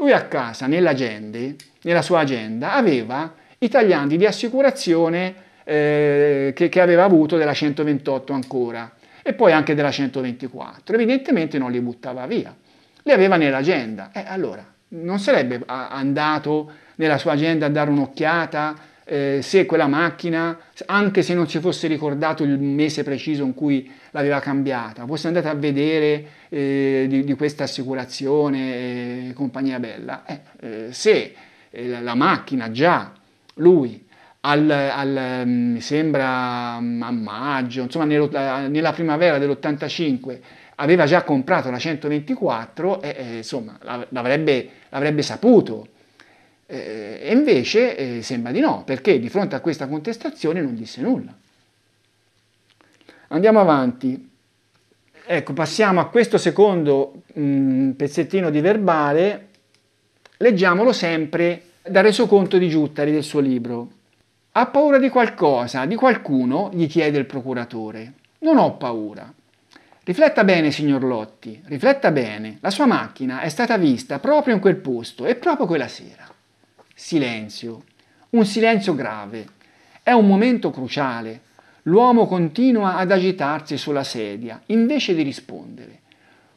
lui a casa, nell'agenda, nella sua agenda, aveva i tagliandi di assicurazione eh, che, che aveva avuto della 128 ancora e poi anche della 124. Evidentemente non li buttava via, li aveva nell'agenda. E eh, allora non sarebbe andato nella sua agenda a dare un'occhiata eh, se quella macchina, anche se non si fosse ricordato il mese preciso in cui l'aveva cambiata, fosse andata a vedere eh, di, di, questa assicurazione eh, compagnia bella, eh, eh, se eh, la macchina già lui al, al, mm, mi sembra mm, a maggio, insomma nello, nella primavera dell'85 aveva già comprato la 124 e insomma l'avrebbe, l'avrebbe saputo eh, e invece eh, sembra di no, perché di fronte a questa contestazione non disse nulla. Andiamo avanti. Ecco, passiamo a questo secondo mh, pezzettino di verbale, leggiamolo sempre dal resoconto di Giuttari del suo libro. Ha paura di qualcosa, di qualcuno? gli chiede il procuratore. Non ho paura. Rifletta bene, signor Lotti, rifletta bene. La sua macchina è stata vista proprio in quel posto e proprio quella sera silenzio, un silenzio grave. È un momento cruciale. L'uomo continua ad agitarsi sulla sedia, invece di rispondere.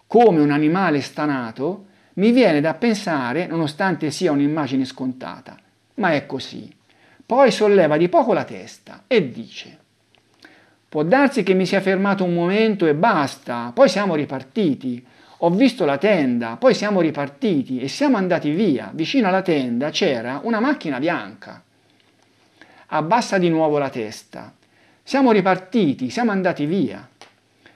Come un animale stanato, mi viene da pensare, nonostante sia un'immagine scontata, ma è così. Poi solleva di poco la testa e dice, può darsi che mi sia fermato un momento e basta, poi siamo ripartiti ho visto la tenda, poi siamo ripartiti e siamo andati via. Vicino alla tenda c'era una macchina bianca. Abbassa di nuovo la testa. Siamo ripartiti, siamo andati via.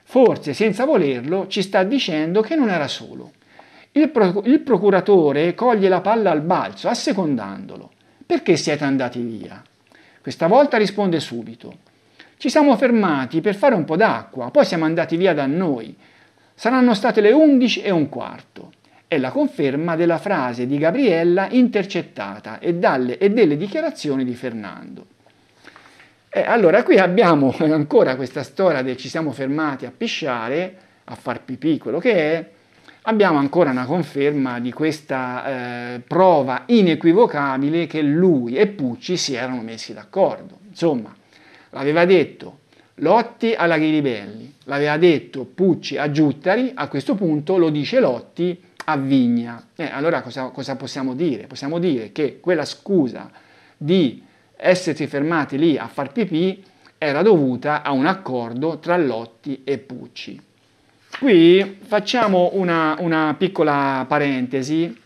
Forse, senza volerlo, ci sta dicendo che non era solo. Il, proc- il procuratore coglie la palla al balzo, assecondandolo. Perché siete andati via? Questa volta risponde subito. Ci siamo fermati per fare un po' d'acqua, poi siamo andati via da noi Saranno state le 11 e un quarto. È la conferma della frase di Gabriella intercettata e, dalle, e delle dichiarazioni di Fernando. E eh, allora, qui abbiamo ancora questa storia del ci siamo fermati a pisciare, a far pipì, quello che è. Abbiamo ancora una conferma di questa eh, prova inequivocabile che lui e Pucci si erano messi d'accordo. Insomma, l'aveva detto Lotti alla Ghiribelli, l'aveva detto Pucci a Giuttari, a questo punto lo dice Lotti a Vigna. Eh, allora cosa, cosa possiamo dire? Possiamo dire che quella scusa di essersi fermati lì a far pipì era dovuta a un accordo tra Lotti e Pucci. Qui facciamo una, una piccola parentesi.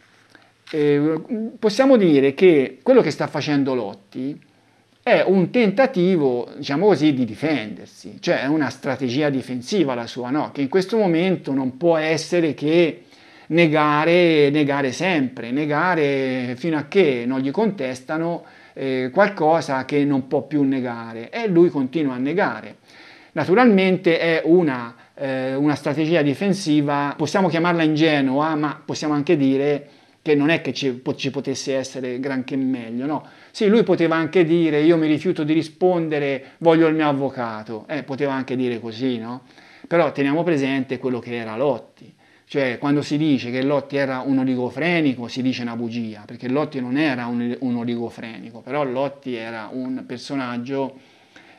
Eh, possiamo dire che quello che sta facendo Lotti è un tentativo, diciamo così, di difendersi, cioè è una strategia difensiva la sua, no? che in questo momento non può essere che negare, negare sempre, negare fino a che non gli contestano eh, qualcosa che non può più negare e lui continua a negare. Naturalmente è una, eh, una strategia difensiva, possiamo chiamarla ingenua, ma possiamo anche dire che non è che ci, ci potesse essere granché meglio, no? Sì, lui poteva anche dire io mi rifiuto di rispondere, voglio il mio avvocato, eh, poteva anche dire così, no? Però teniamo presente quello che era Lotti, cioè quando si dice che Lotti era un oligofrenico si dice una bugia, perché Lotti non era un, un oligofrenico, però Lotti era un personaggio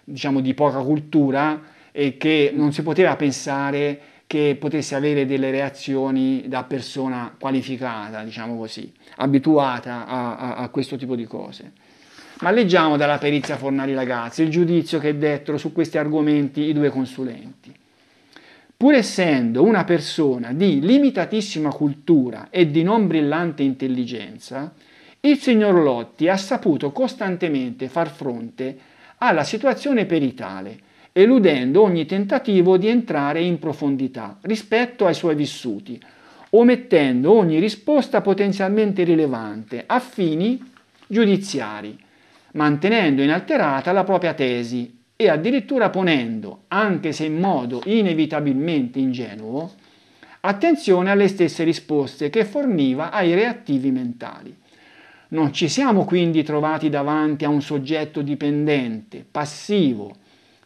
diciamo di poca cultura e che non si poteva pensare che potesse avere delle reazioni da persona qualificata, diciamo così, abituata a, a, a questo tipo di cose. Ma leggiamo dalla perizia Fornari Ragazzi il giudizio che dettero su questi argomenti i due consulenti. Pur essendo una persona di limitatissima cultura e di non brillante intelligenza, il signor Lotti ha saputo costantemente far fronte alla situazione peritale, eludendo ogni tentativo di entrare in profondità rispetto ai suoi vissuti, omettendo ogni risposta potenzialmente rilevante a fini giudiziari, mantenendo inalterata la propria tesi e addirittura ponendo, anche se in modo inevitabilmente ingenuo, attenzione alle stesse risposte che forniva ai reattivi mentali. Non ci siamo quindi trovati davanti a un soggetto dipendente, passivo,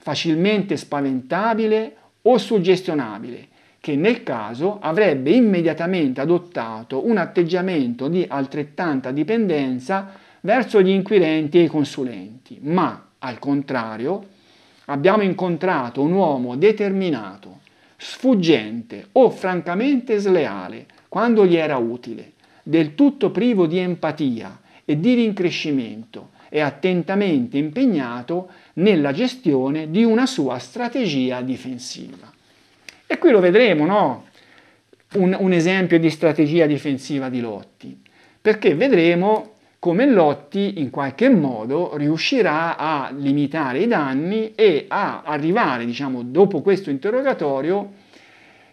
facilmente spaventabile o suggestionabile, che nel caso avrebbe immediatamente adottato un atteggiamento di altrettanta dipendenza verso gli inquirenti e i consulenti, ma al contrario abbiamo incontrato un uomo determinato, sfuggente o francamente sleale quando gli era utile, del tutto privo di empatia e di rincrescimento è attentamente impegnato nella gestione di una sua strategia difensiva. E qui lo vedremo, no? Un, un esempio di strategia difensiva di Lotti, perché vedremo come Lotti in qualche modo riuscirà a limitare i danni e a arrivare, diciamo, dopo questo interrogatorio,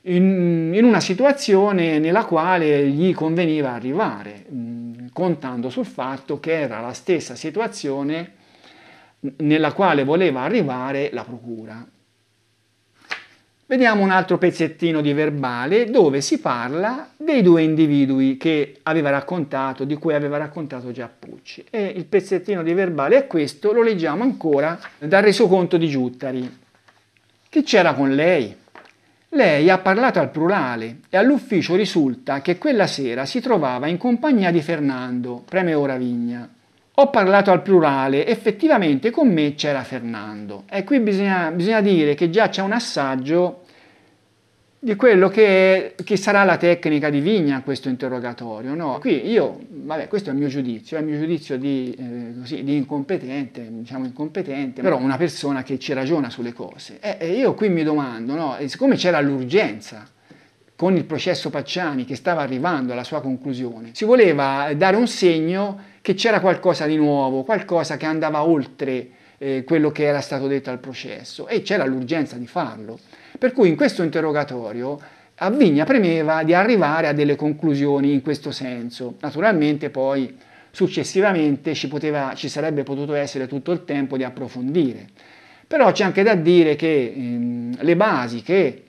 in, in una situazione nella quale gli conveniva arrivare contando sul fatto che era la stessa situazione nella quale voleva arrivare la procura. Vediamo un altro pezzettino di verbale dove si parla dei due individui che aveva raccontato, di cui aveva raccontato Giappucci. E il pezzettino di verbale è questo, lo leggiamo ancora dal resoconto di Giuttari. Chi c'era con lei? Lei ha parlato al plurale e all'ufficio risulta che quella sera si trovava in compagnia di Fernando, preme ora Vigna. Ho parlato al plurale, effettivamente con me c'era Fernando. E qui bisogna, bisogna dire che già c'è un assaggio di quello che, che, sarà la tecnica di Vigna a questo interrogatorio. No? Qui io, vabbè, questo è il mio giudizio, è il mio giudizio di, eh, così, di incompetente, diciamo incompetente, però una persona che ci ragiona sulle cose. E, e io qui mi domando, no? siccome c'era l'urgenza con il processo Pacciani che stava arrivando alla sua conclusione, si voleva dare un segno che c'era qualcosa di nuovo, qualcosa che andava oltre eh, quello che era stato detto al processo e c'era l'urgenza di farlo. Per cui in questo interrogatorio Avvigna premeva di arrivare a delle conclusioni in questo senso. Naturalmente poi successivamente ci, poteva, ci sarebbe potuto essere tutto il tempo di approfondire. Però c'è anche da dire che ehm, le basi che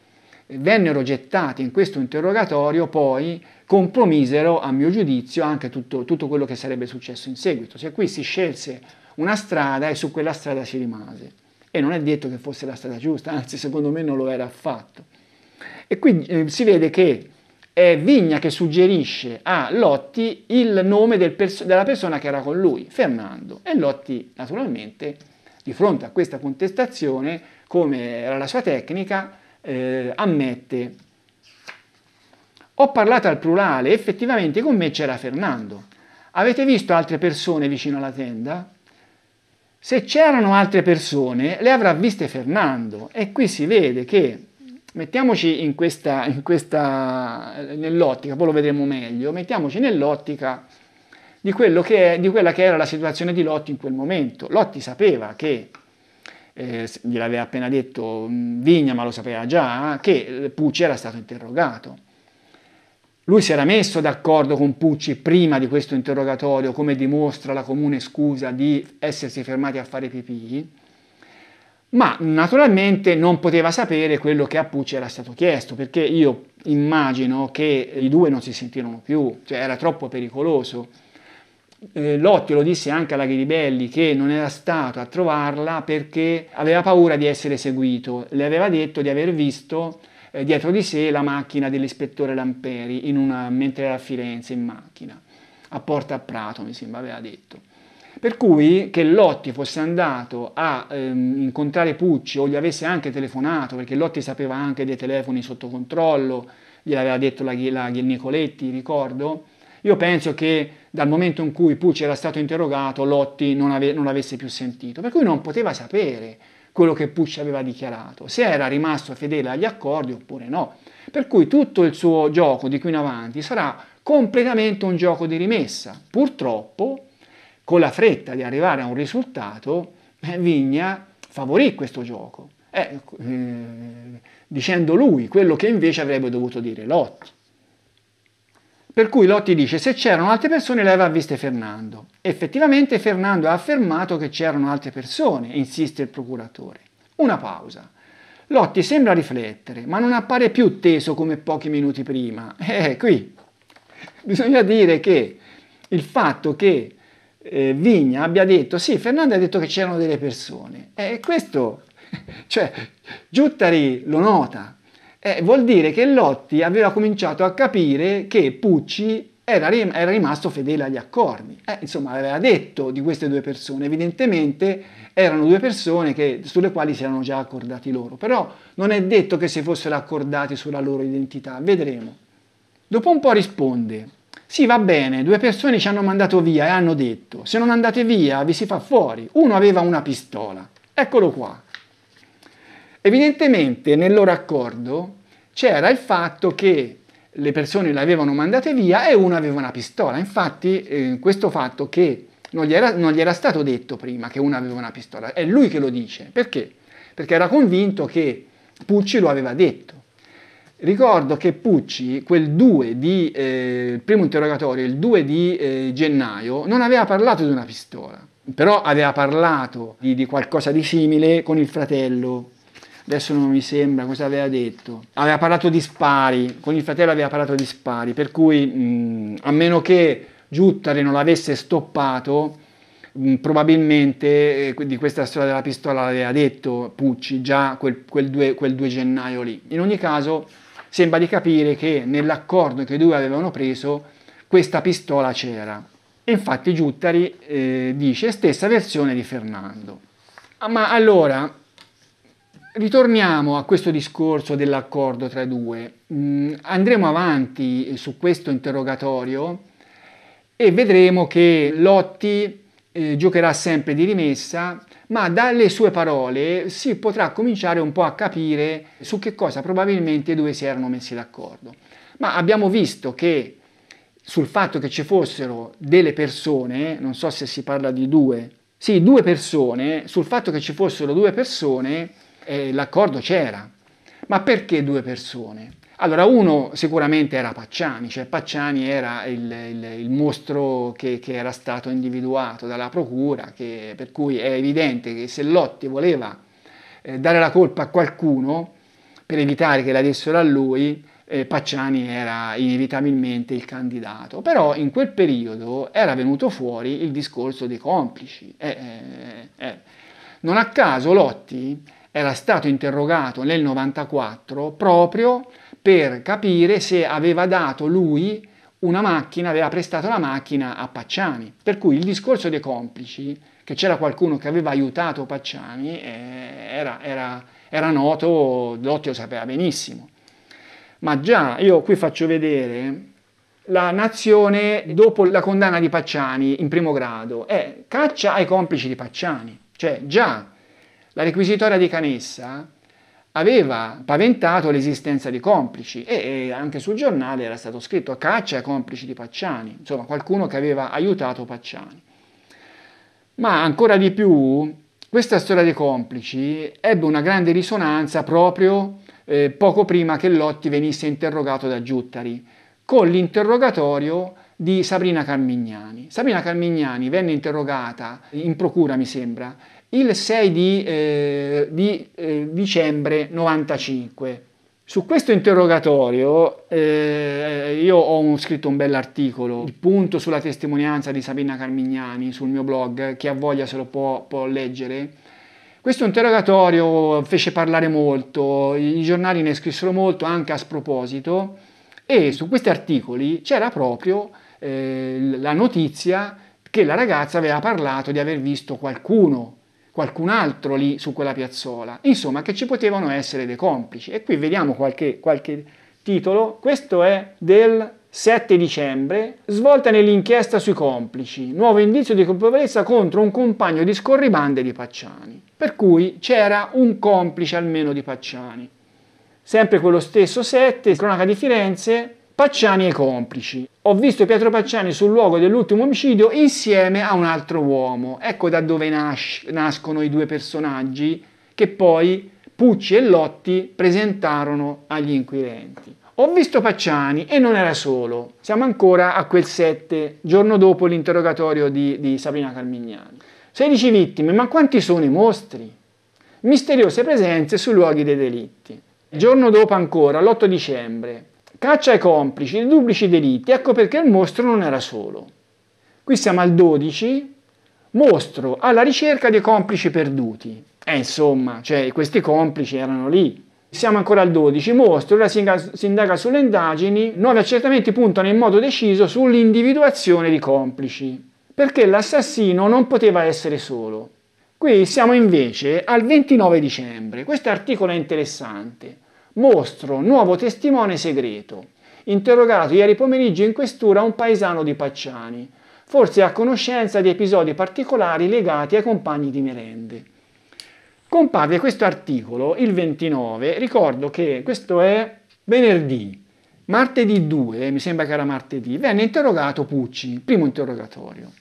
vennero gettate in questo interrogatorio poi compromisero, a mio giudizio, anche tutto, tutto quello che sarebbe successo in seguito. Se qui si scelse una strada e su quella strada si rimase. E non è detto che fosse la strada giusta, anzi secondo me non lo era affatto. E qui eh, si vede che è eh, Vigna che suggerisce a Lotti il nome del pers- della persona che era con lui, Fernando. E Lotti naturalmente, di fronte a questa contestazione, come era la sua tecnica, eh, ammette ho parlato al plurale, effettivamente con me c'era Fernando. Avete visto altre persone vicino alla tenda? Se c'erano altre persone, le avrà viste Fernando e qui si vede che, mettiamoci in questa, in questa nell'ottica, poi lo vedremo meglio, mettiamoci nell'ottica di, che, di, quella che era la situazione di Lotti in quel momento. Lotti sapeva che, eh, gliel'aveva appena detto mm, Vigna, ma lo sapeva già, che eh, Pucci era stato interrogato lui si era messo d'accordo con Pucci prima di questo interrogatorio, come dimostra la comune scusa di essersi fermati a fare pipì, ma naturalmente non poteva sapere quello che a Pucci era stato chiesto, perché io immagino che i due non si sentirono più, cioè era troppo pericoloso. Eh, Lotti lo disse anche alla Ghiribelli che non era stato a trovarla perché aveva paura di essere seguito, le aveva detto di aver visto eh, dietro di sé la macchina dell'ispettore Lamperi una, mentre era a Firenze in macchina, a Porta a Prato mi sembra aveva detto. Per cui che Lotti fosse andato a ehm, incontrare Pucci o gli avesse anche telefonato, perché Lotti sapeva anche dei telefoni sotto controllo, gliel'aveva detto la, la, Nicoletti, ricordo, io penso che dal momento in cui Pucci era stato interrogato, Lotti non, ave, non l'avesse più sentito, per cui non poteva sapere quello che Pucci aveva dichiarato, se era rimasto fedele agli accordi oppure no. Per cui tutto il suo gioco di qui in avanti sarà completamente un gioco di rimessa. Purtroppo, con la fretta di arrivare a un risultato, eh, Vigna favorì questo gioco, eh, eh, dicendo lui quello che invece avrebbe dovuto dire Lotti. Per cui Lotti dice se c'erano altre persone lei aveva viste Fernando. Effettivamente Fernando ha affermato che c'erano altre persone, insiste il procuratore. Una pausa. Lotti sembra riflettere, ma non appare più teso come pochi minuti prima. Eh, eh qui bisogna dire che il fatto che eh, Vigna abbia detto sì, Fernando ha detto che c'erano delle persone. Eh, e eh, questo, cioè, Giuttari lo nota, eh, vuol dire che Lotti aveva cominciato a capire che Pucci era, rim- era rimasto fedele agli accordi. Eh, insomma, aveva detto di queste due persone. Evidentemente erano due persone che, sulle quali si erano già accordati loro. Però non è detto che si fossero accordati sulla loro identità. Vedremo. Dopo un po' risponde. Sì, va bene, due persone ci hanno mandato via e hanno detto, se non andate via vi si fa fuori. Uno aveva una pistola. Eccolo qua. Evidentemente nel loro accordo c'era il fatto che le persone le avevano mandate via e uno aveva una pistola. Infatti eh, questo fatto che non gli, era, non gli, era, stato detto prima che uno aveva una pistola, è lui che lo dice. Perché? Perché era convinto che Pucci lo aveva detto. Ricordo che Pucci, quel 2 di, eh, primo interrogatorio, il 2 di eh, gennaio, non aveva parlato di una pistola, però aveva parlato di, di qualcosa di simile con il fratello adesso non mi sembra cosa aveva detto, aveva parlato di spari, con il fratello aveva parlato di spari, per cui mh, mm, a meno che Giuttare non l'avesse stoppato, mh, mm, probabilmente eh, di questa storia della pistola l'aveva detto Pucci già quel, quel, 2, quel 2 gennaio lì. In ogni caso sembra di capire che nell'accordo che i due avevano preso questa pistola c'era. infatti Giuttari eh, dice stessa versione di Fernando. Ah, ma allora Ritorniamo a questo discorso dell'accordo tra i due. Mm, andremo avanti eh, su questo interrogatorio e vedremo che Lotti eh, giocherà sempre di rimessa, ma dalle sue parole si potrà cominciare un po' a capire su che cosa probabilmente i due si erano messi d'accordo. Ma abbiamo visto che sul fatto che ci fossero delle persone, non so se si parla di due, sì, due persone, sul fatto che ci fossero due persone, eh, l'accordo c'era. Ma perché due persone? Allora, uno sicuramente era Pacciani, cioè Pacciani era il, il, il mostro che, che, era stato individuato dalla procura, che, per cui è evidente che se Lotti voleva eh, dare la colpa a qualcuno per evitare che la dessero a lui, eh, Pacciani era inevitabilmente il candidato. Però in quel periodo era venuto fuori il discorso dei complici. Eh, eh, eh. non a caso Lotti era stato interrogato nel 94 proprio per capire se aveva dato lui una macchina, aveva prestato la macchina a Pacciani. Per cui il discorso dei complici, che c'era qualcuno che aveva aiutato Pacciani, eh, era, era, era noto, Dotti lo sapeva benissimo. Ma già, io qui faccio vedere la nazione dopo la condanna di Pacciani in primo grado è eh, caccia ai complici di Pacciani. Cioè già la requisitoria di Canessa aveva paventato l'esistenza di complici e, e anche sul giornale era stato scritto caccia ai complici di Pacciani, insomma qualcuno che aveva aiutato Pacciani. Ma ancora di più, questa storia dei complici ebbe una grande risonanza proprio eh, poco prima che Lotti venisse interrogato da Giuttari, con l'interrogatorio di Sabrina Carmignani. Sabrina Carmignani venne interrogata in procura, mi sembra, il 6 di, eh, di eh, dicembre 95. Su questo interrogatorio eh, io ho scritto un bell'articolo, il punto sulla testimonianza di Sabina Carmignani sul mio blog, chi ha voglia se lo può, può leggere. Questo interrogatorio fece parlare molto, i giornali ne scrissero molto anche a sproposito e su questi articoli c'era proprio eh, la notizia che la ragazza aveva parlato di aver visto qualcuno qualcun altro lì su quella piazzola, insomma che ci potevano essere dei complici. E qui vediamo qualche, qualche titolo, questo è del 7 dicembre, svolta nell'inchiesta sui complici, nuovo indizio di colpevolezza contro un compagno di scorribande di Pacciani, per cui c'era un complice almeno di Pacciani. Sempre quello stesso 7, cronaca di Firenze, Pacciani e complici. Ho visto Pietro Pacciani sul luogo dell'ultimo omicidio insieme a un altro uomo. Ecco da dove nas- nascono i due personaggi che poi Pucci e Lotti presentarono agli inquirenti. Ho visto Pacciani e non era solo. Siamo ancora a quel 7, giorno dopo l'interrogatorio di, di Sabrina Carmignani. 16 vittime, ma quanti sono i mostri? Misteriose presenze sui luoghi dei delitti. Il giorno dopo ancora, l'8 dicembre, caccia ai complici di duplici delitti, ecco perché il mostro non era solo. Qui siamo al 12, mostro alla ricerca dei complici perduti. E eh, insomma, cioè, questi complici erano lì. Siamo ancora al 12, mostro, ora si indaga sulle indagini, nuovi accertamenti puntano in modo deciso sull'individuazione di complici, perché l'assassino non poteva essere solo. Qui siamo invece al 29 dicembre, questo articolo è interessante. Mostro, nuovo testimone segreto. Interrogato ieri pomeriggio in questura un paesano di Pacciani, forse a conoscenza di episodi particolari legati ai compagni di merende. Comparve questo articolo il 29, ricordo che questo è venerdì, martedì 2, mi sembra che era martedì, venne interrogato Pucci, primo interrogatorio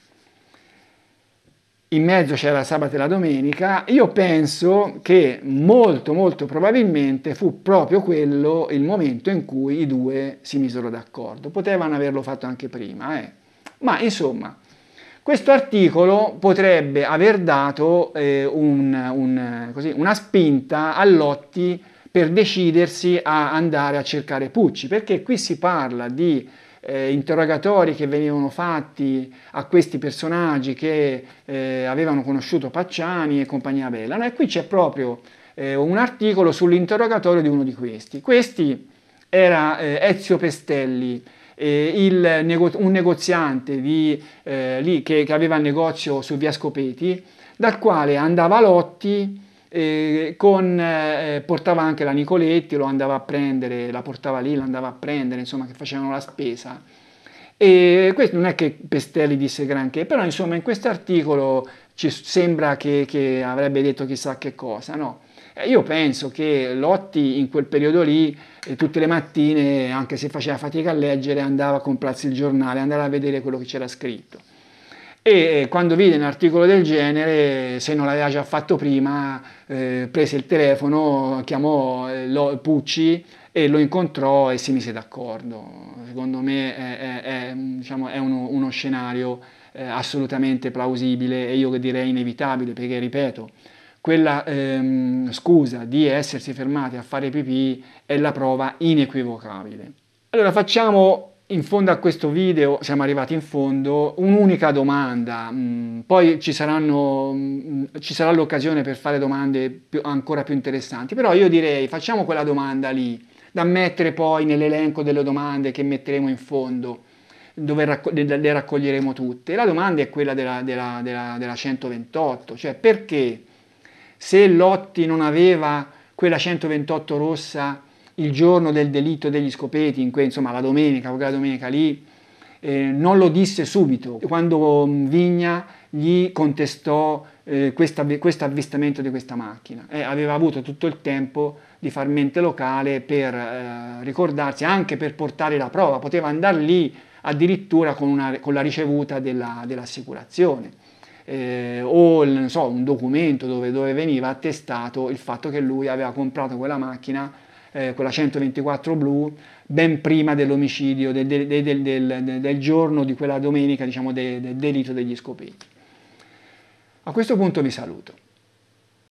in mezzo c'era sabato e la domenica, io penso che molto molto probabilmente fu proprio quello il momento in cui i due si misero d'accordo. Potevano averlo fatto anche prima, eh. ma insomma, questo articolo potrebbe aver dato eh, un, un, così, una spinta a Lotti per decidersi a andare a cercare Pucci, perché qui si parla di eh, interrogatori che venivano fatti a questi personaggi che eh, avevano conosciuto Pacciani e compagnia bella. No, e qui c'è proprio eh, un articolo sull'interrogatorio di uno di questi. Questi era eh, Ezio Pestelli, eh, nego un negoziante di, eh, lì che, che aveva il negozio su Via Scopeti, dal quale andava Lotti eh, con, eh, portava anche la Nicoletti, lo andava a prendere, la portava lì, lo andava a prendere, insomma che facevano la spesa. E questo non è che Pestelli disse granché, però insomma in questo articolo ci sembra che, che, avrebbe detto chissà che cosa, no? Io penso che Lotti in quel periodo lì, eh, tutte le mattine, anche se faceva fatica a leggere, andava a comprarsi il giornale, andava a vedere quello che c'era scritto e eh, quando vide un articolo del genere, se non l'aveva già fatto prima, eh, prese il telefono, chiamò eh, lo, Pucci e lo incontrò e si mise d'accordo. Secondo me è, è, è, diciamo, è uno, uno, scenario eh, assolutamente plausibile e io direi inevitabile perché, ripeto, quella ehm, scusa di essersi fermati a fare pipì è la prova inequivocabile. Allora facciamo in fondo a questo video, siamo arrivati in fondo, un'unica domanda, mm, poi ci, saranno, mm, ci sarà l'occasione per fare domande più, ancora più interessanti, però io direi facciamo quella domanda lì, da mettere poi nell'elenco delle domande che metteremo in fondo, dove racco- le raccoglieremo tutte. La domanda è quella della, della, della, della 128, cioè perché se Lotti non aveva quella 128 rossa, il giorno del delitto degli scopeti, in cui, insomma la domenica, quella domenica lì, eh, non lo disse subito. Quando mm, Vigna gli contestò eh, questo avvistamento di questa macchina, eh, aveva avuto tutto il tempo di far mente locale per eh, ricordarsi, anche per portare la prova, poteva andare lì addirittura con, una, con la ricevuta della, dell'assicurazione. Eh, o so, un documento dove, dove, veniva attestato il fatto che lui aveva comprato quella macchina eh, quella 124 blu, ben prima dell'omicidio, del, del, del, del, giorno di quella domenica, diciamo, del delitto degli scopetti. A questo punto vi saluto.